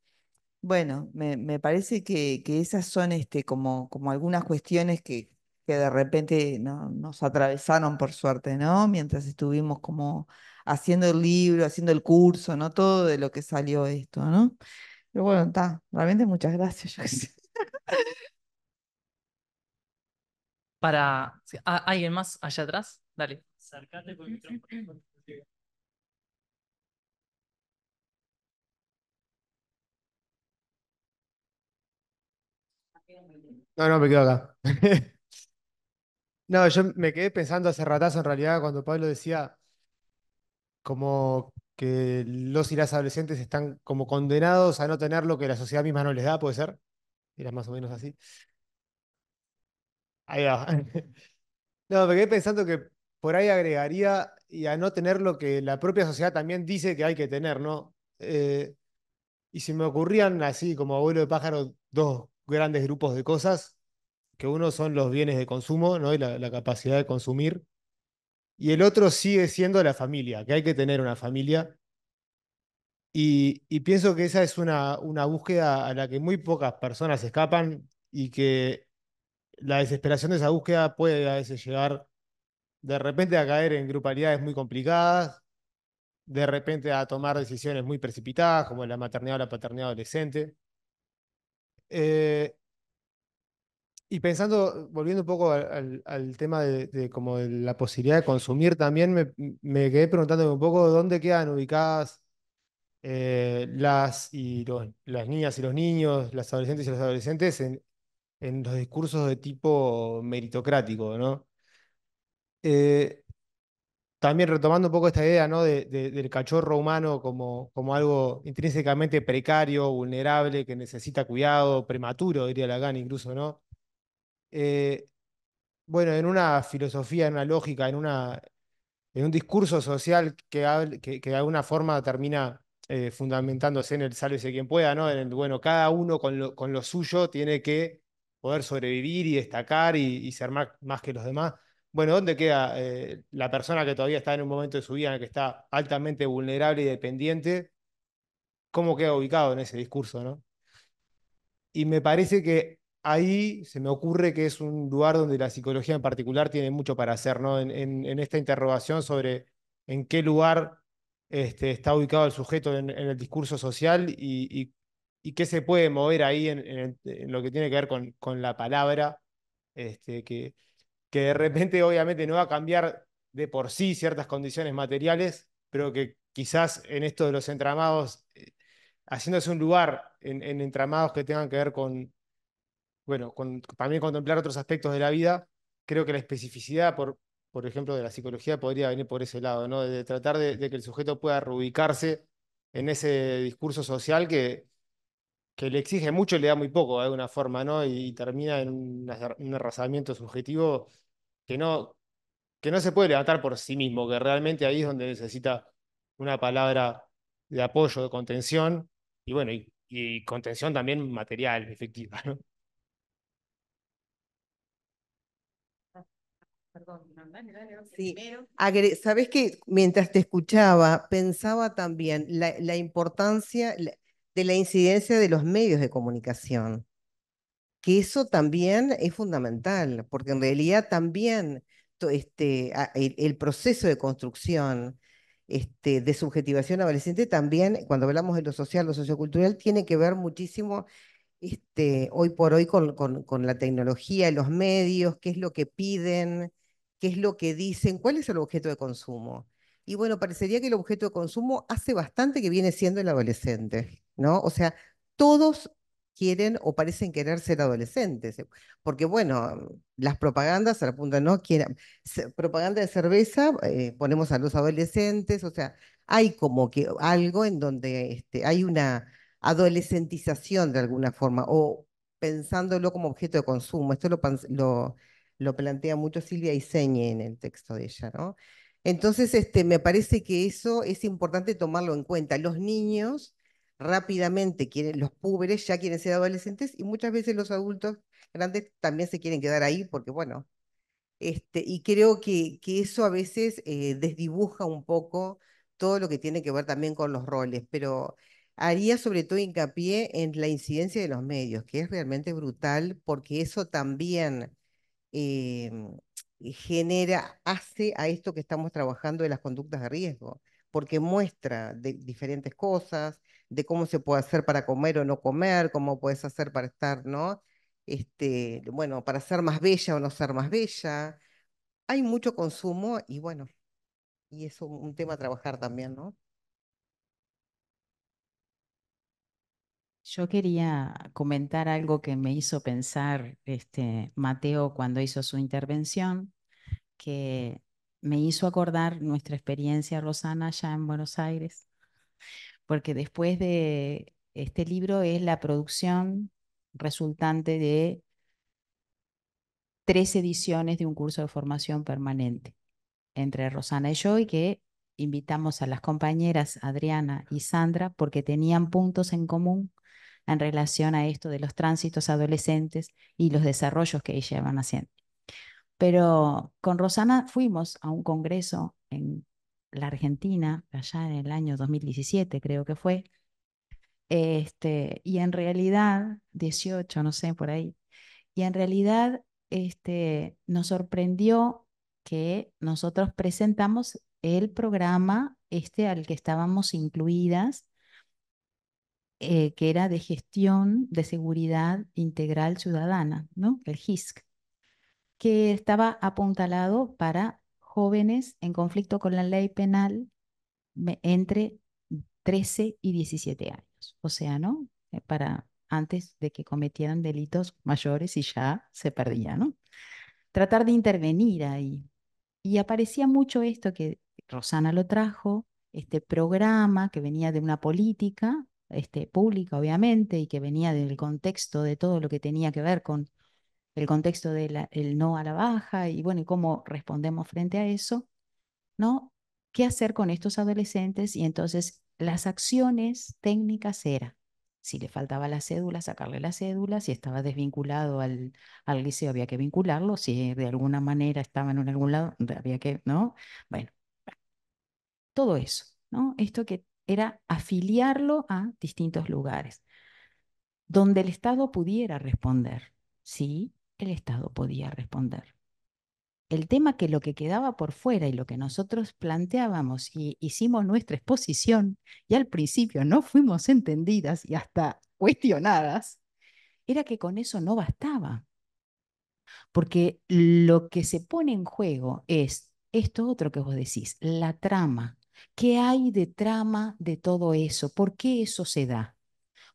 bueno, me, parece que, esas son este, como, como algunas cuestiones que, que de repente nos atravesaron por suerte, ¿no? Mientras estuvimos como haciendo el libro, haciendo el curso, ¿no? Todo de lo que salió esto, ¿no? Pero bueno, está, realmente muchas gracias. Para. ¿Alguien más allá atrás? Dale. Acercate con el micrófono. No, no, me quedo acá. No, yo me quedé pensando hace ratazo en realidad cuando Pablo decía como que los y las adolescentes están como condenados a no tener lo que la sociedad misma no les da, puede ser. Era más o menos así. Ahí va. No, me quedé pensando que por ahí agregaría y a no tener lo que la propia sociedad también dice que hay que tener, ¿no? Eh, y se me ocurrían así, como abuelo de pájaro, dos grandes grupos de cosas, que uno son los bienes de consumo ¿no? y la, capacidad de consumir, y el otro sigue siendo la familia, que hay que tener una familia. Y, pienso que esa es una, una búsqueda a la que muy pocas personas escapan y que la desesperación de esa búsqueda puede a veces llegar de repente a caer en grupalidades muy complicadas, de repente a tomar decisiones muy precipitadas, como la maternidad o la paternidad adolescente. Eh, y pensando, volviendo un poco al, tema de, como la posibilidad de consumir también, me, quedé preguntando un poco dónde quedan ubicadas eh, las, y las niñas y los niños, las adolescentes y los adolescentes en, los discursos de tipo meritocrático, ¿no? Eh, también retomando un poco esta idea del cachorro humano como, como algo intrínsecamente precario, vulnerable, que necesita cuidado, prematuro, diría Lagan, incluso, ¿no? Eh, bueno, en una filosofía, en una lógica, en, una, en un discurso social que, que, de alguna forma termina eh, fundamentándose en el sálvese quien pueda, ¿no? En el, bueno, cada uno con lo, suyo tiene que poder sobrevivir y destacar y, ser más que los demás bueno, ¿dónde queda eh, la persona que todavía está en un momento de su vida en el que está altamente vulnerable y dependiente? ¿Cómo queda ubicado en ese discurso, no? Y me parece que ahí se me ocurre que es un lugar donde la psicología en particular tiene mucho para hacer, ¿no? En, esta interrogación sobre en qué lugar este, está ubicado el sujeto en, el discurso social y, qué se puede mover ahí en, lo que tiene que ver con, la palabra, este, que, que de repente obviamente no va a cambiar de por sí ciertas condiciones materiales, pero que quizás en esto de los entramados, eh, haciéndose un lugar en, entramados que tengan que ver con, bueno, con, también contemplar otros aspectos de la vida, creo que la especificidad, por, por ejemplo, de la psicología podría venir por ese lado, ¿no? de, tratar de, de, que el sujeto pueda reubicarse en ese discurso social que, que le exige mucho y le da muy poco de alguna forma, ¿no? Y, termina en un, un, arrasamiento subjetivo que no, que no se puede levantar por sí mismo, que realmente ahí es donde necesita una palabra de apoyo, de contención, y bueno, y, contención también material, efectiva, sí. Sabes que mientras te escuchaba, pensaba también la, la importancia, de la incidencia de los medios de comunicación, que eso también es fundamental, porque en realidad también este, el, proceso de construcción este, de subjetivación adolescente también, cuando hablamos de lo social, lo sociocultural, tiene que ver muchísimo este, hoy por hoy con, con la tecnología, los medios, qué es lo que piden, qué es lo que dicen, cuál es el objeto de consumo. Y bueno, parecería que el objeto de consumo hace bastante que viene siendo el adolescente. ¿no? O sea, todos quieren o parecen querer ser adolescentes, eh, porque bueno, las propagandas la punta no propaganda de cerveza, eh, ponemos a los adolescentes, o sea, hay como que algo en donde este, hay una adolescentización de alguna forma, o pensándolo como objeto de consumo, esto lo, lo, plantea mucho Silvia Iseñe en el texto de ella, ¿no? Entonces, este, me parece que eso es importante tomarlo en cuenta. Los niños rápidamente quieren, los púberes ya quieren ser adolescentes y muchas veces los adultos grandes también se quieren quedar ahí porque, bueno, este, y creo que, eso a veces eh, desdibuja un poco todo lo que tiene que ver también con los roles, pero haría sobre todo hincapié en la incidencia de los medios, que es realmente brutal porque eso también em, genera, hace a esto que estamos trabajando de las conductas de riesgo porque muestra de diferentes cosas, de cómo se puede hacer para comer o no comer, cómo puedes hacer para estar, ¿no? Este, bueno, para ser más bella o no ser más bella. Hay mucho consumo y bueno, y es un, tema a trabajar también, ¿no? Yo quería comentar algo que me hizo pensar este, Mateo cuando hizo su intervención, que me hizo acordar nuestra experiencia, Rosana, allá en Buenos Aires, porque después de este libro es la producción resultante de tres ediciones de un curso de formación permanente entre Rosana y yo y que invitamos a las compañeras Adriana y Sandra porque tenían puntos en común en relación a esto de los tránsitos adolescentes y los desarrollos que ellas van haciendo. Pero con Rosana fuimos a un congreso en la Argentina, allá en el año 2017 creo que fue, este, y en realidad, 18, no sé, por ahí, y en realidad este, nos sorprendió que nosotros presentamos el programa este al que estábamos incluidas, eh, que era de gestión de seguridad integral ciudadana, ¿no? El GISC que estaba apuntalado para jóvenes en conflicto con la ley penal entre 13 y 17 años, o sea, ¿no? Eh, para antes de que cometieran delitos mayores y ya se perdía, ¿no? Tratar de intervenir ahí. Y aparecía mucho esto que Rosana lo trajo, este programa que venía de una política este, pública, obviamente, y que venía del contexto de todo lo que tenía que ver con el contexto del no a la baja y bueno, y cómo respondemos frente a eso, ¿no? ¿Qué hacer con estos adolescentes? Y entonces las acciones técnicas eran, si le faltaba la cédula, sacarle la cédula, si estaba desvinculado al, al liceo había que vincularlo, si de alguna manera estaba en algún lado había que, ¿no? Bueno, todo eso, ¿no? Esto que era afiliarlo a distintos lugares, donde el Estado pudiera responder, ¿sí? el Estado podía responder. El tema que lo que quedaba por fuera y lo que nosotros planteábamos y hicimos nuestra exposición, y al principio no fuimos entendidas y hasta cuestionadas, era que con eso no bastaba. Porque lo que se pone en juego es esto otro que vos decís, la trama. ¿Qué hay de trama de todo eso? ¿Por qué eso se da?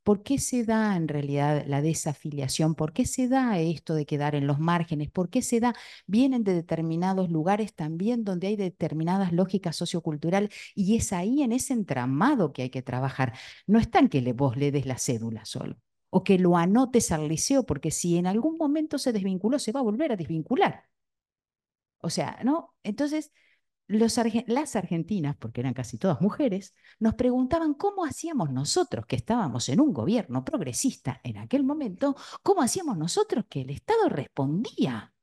¿Por qué se da en realidad la desafiliación? ¿Por qué se da esto de quedar en los márgenes? ¿Por qué se da? Vienen de determinados lugares también donde hay determinadas lógicas socioculturales y es ahí en ese entramado que hay que trabajar. No es tan que le, vos le des la cédula solo o que lo anotes al liceo, porque si en algún momento se desvinculó, se va a volver a desvincular. O sea, ¿no? Entonces, las argentinas, porque eran casi todas mujeres, nos preguntaban cómo hacíamos nosotros, que estábamos en un gobierno progresista en aquel momento, cómo hacíamos nosotros que el Estado respondía.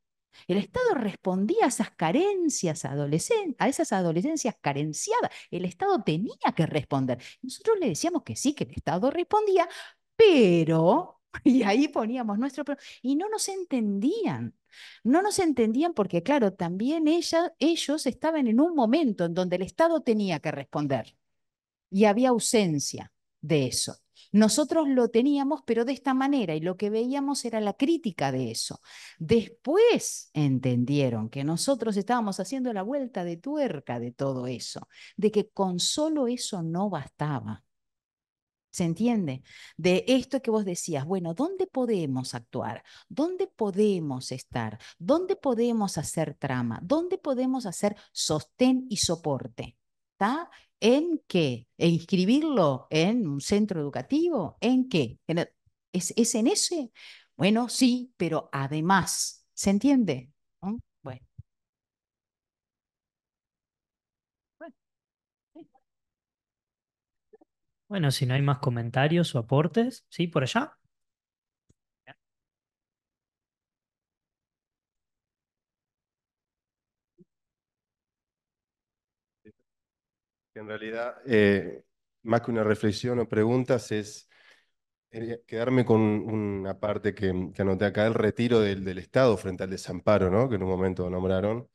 El Estado respondía a esas carencias adolescentes, a esas adolescencias carenciadas. El Estado tenía que responder. Nosotros le decíamos que sí, que el Estado respondía, pero Y ahí poníamos nuestro... Y no nos entendían. No nos entendían porque, claro, también ellos estaban en un momento en donde el Estado tenía que responder. Y había ausencia de eso. Nosotros lo teníamos, pero de esta manera, y lo que veíamos era la crítica de eso. Después entendieron que nosotros estábamos haciendo la vuelta de tuerca de todo eso, de que con solo eso no bastaba. ¿Se entiende? De esto que vos decías, bueno, ¿dónde podemos actuar? ¿Dónde podemos estar? ¿Dónde podemos hacer trama? ¿Dónde podemos hacer sostén y soporte? ¿Está? ¿En qué? ¿E inscribirlo en un centro educativo? ¿En qué? ¿Es, ¿Es en ese? Bueno, sí, pero además, ¿se entiende? Bueno, si no hay más comentarios o aportes, ¿sí? Por allá. En realidad, eh, más que una reflexión o preguntas, es eh, quedarme con una parte que, anoté acá, el retiro del, del Estado frente al desamparo, ¿no? que en un momento nombraron,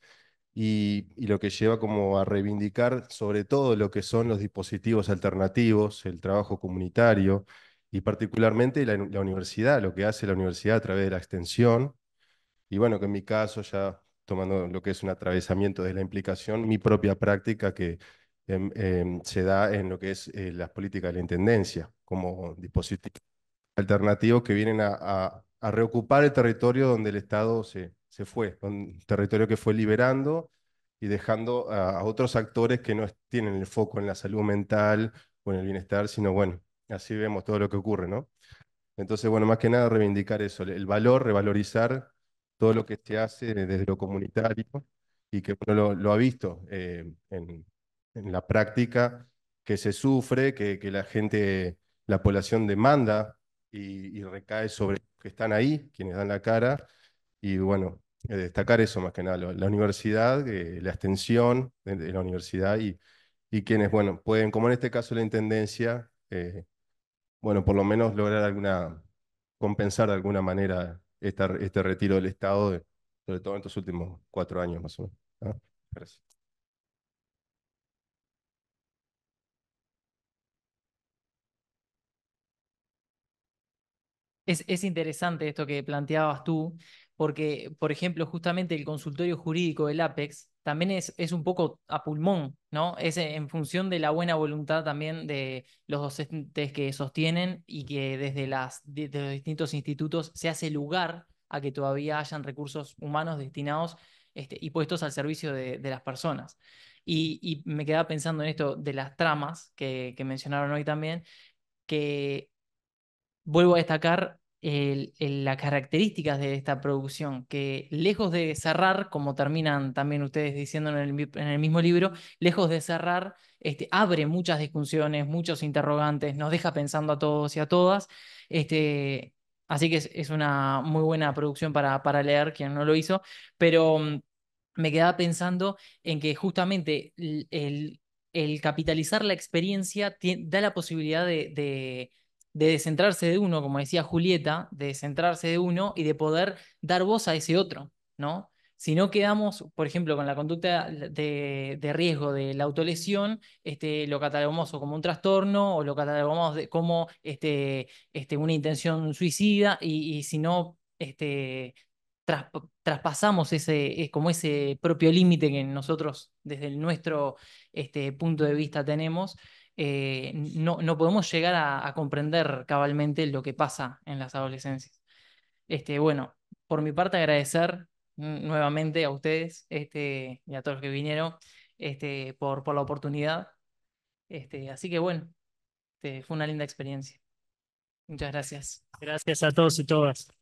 y, lo que lleva como a reivindicar sobre todo lo que son los dispositivos alternativos, el trabajo comunitario y particularmente la, universidad, lo que hace la universidad a través de la extensión. Y bueno, que en mi caso ya tomando lo que es un atravesamiento de la implicación, mi propia práctica que em, em, se da en lo que es eh, las políticas de la Intendencia, como dispositivos alternativos que vienen a, reocupar el territorio donde el Estado se, se fue, un territorio que fue liberando y dejando a, otros actores que no tienen el foco en la salud mental o en el bienestar, sino bueno, así vemos todo lo que ocurre, ¿no? Entonces, bueno, más que nada reivindicar eso, el valor, revalorizar todo lo que se hace desde lo comunitario y que uno lo, ha visto eh, en, la práctica, que se sufre, que, la gente, la población demanda y, y, recae sobre los que están ahí, quienes dan la cara, y bueno, eh, destacar eso más que nada, la universidad, eh, la extensión de, la universidad y, quienes, bueno, pueden, como en este caso la Intendencia, eh, bueno, por lo menos lograr alguna, compensar de alguna manera este retiro del Estado, sobre todo en estos últimos cuatro años más o menos. Gracias. Es, es, interesante esto que planteabas tú, porque, por ejemplo, justamente el consultorio jurídico del Apex también es, es un poco a pulmón, ¿no? Es en función de la buena voluntad también de los docentes que sostienen y que desde, las, los distintos institutos se hace lugar a que todavía hayan recursos humanos destinados este, y puestos al servicio de, las personas. Y, me quedaba pensando en esto de las tramas que mencionaron hoy también, que vuelvo a destacar las características de esta producción, que lejos de cerrar, como terminan también ustedes diciendo en el, mismo libro, lejos de cerrar, este, abre muchas discusiones, muchos interrogantes, nos deja pensando a todos y a todas. Este, así que es, una muy buena producción para, leer, quien no lo hizo, pero mm, me quedaba pensando en que justamente el, capitalizar la experiencia da la posibilidad de de descentrarse de uno, como decía Julieta, de centrarse de uno y de poder dar voz a ese otro, ¿no? Si no quedamos, por ejemplo, con la conducta de, riesgo de la autolesión, este, lo catalogamos como un trastorno o lo catalogamos como este, este, una intención suicida y, si no este, traspasamos ese, como ese propio límite que nosotros desde nuestro este, punto de vista tenemos, eh, no, no, podemos llegar a, comprender cabalmente lo que pasa en las adolescencias. Este, bueno, por mi parte agradecer nuevamente a ustedes este, y a todos los que vinieron este, por, por la oportunidad. Este, así que bueno, este, fue una linda experiencia. Muchas gracias. Gracias a todos y todas.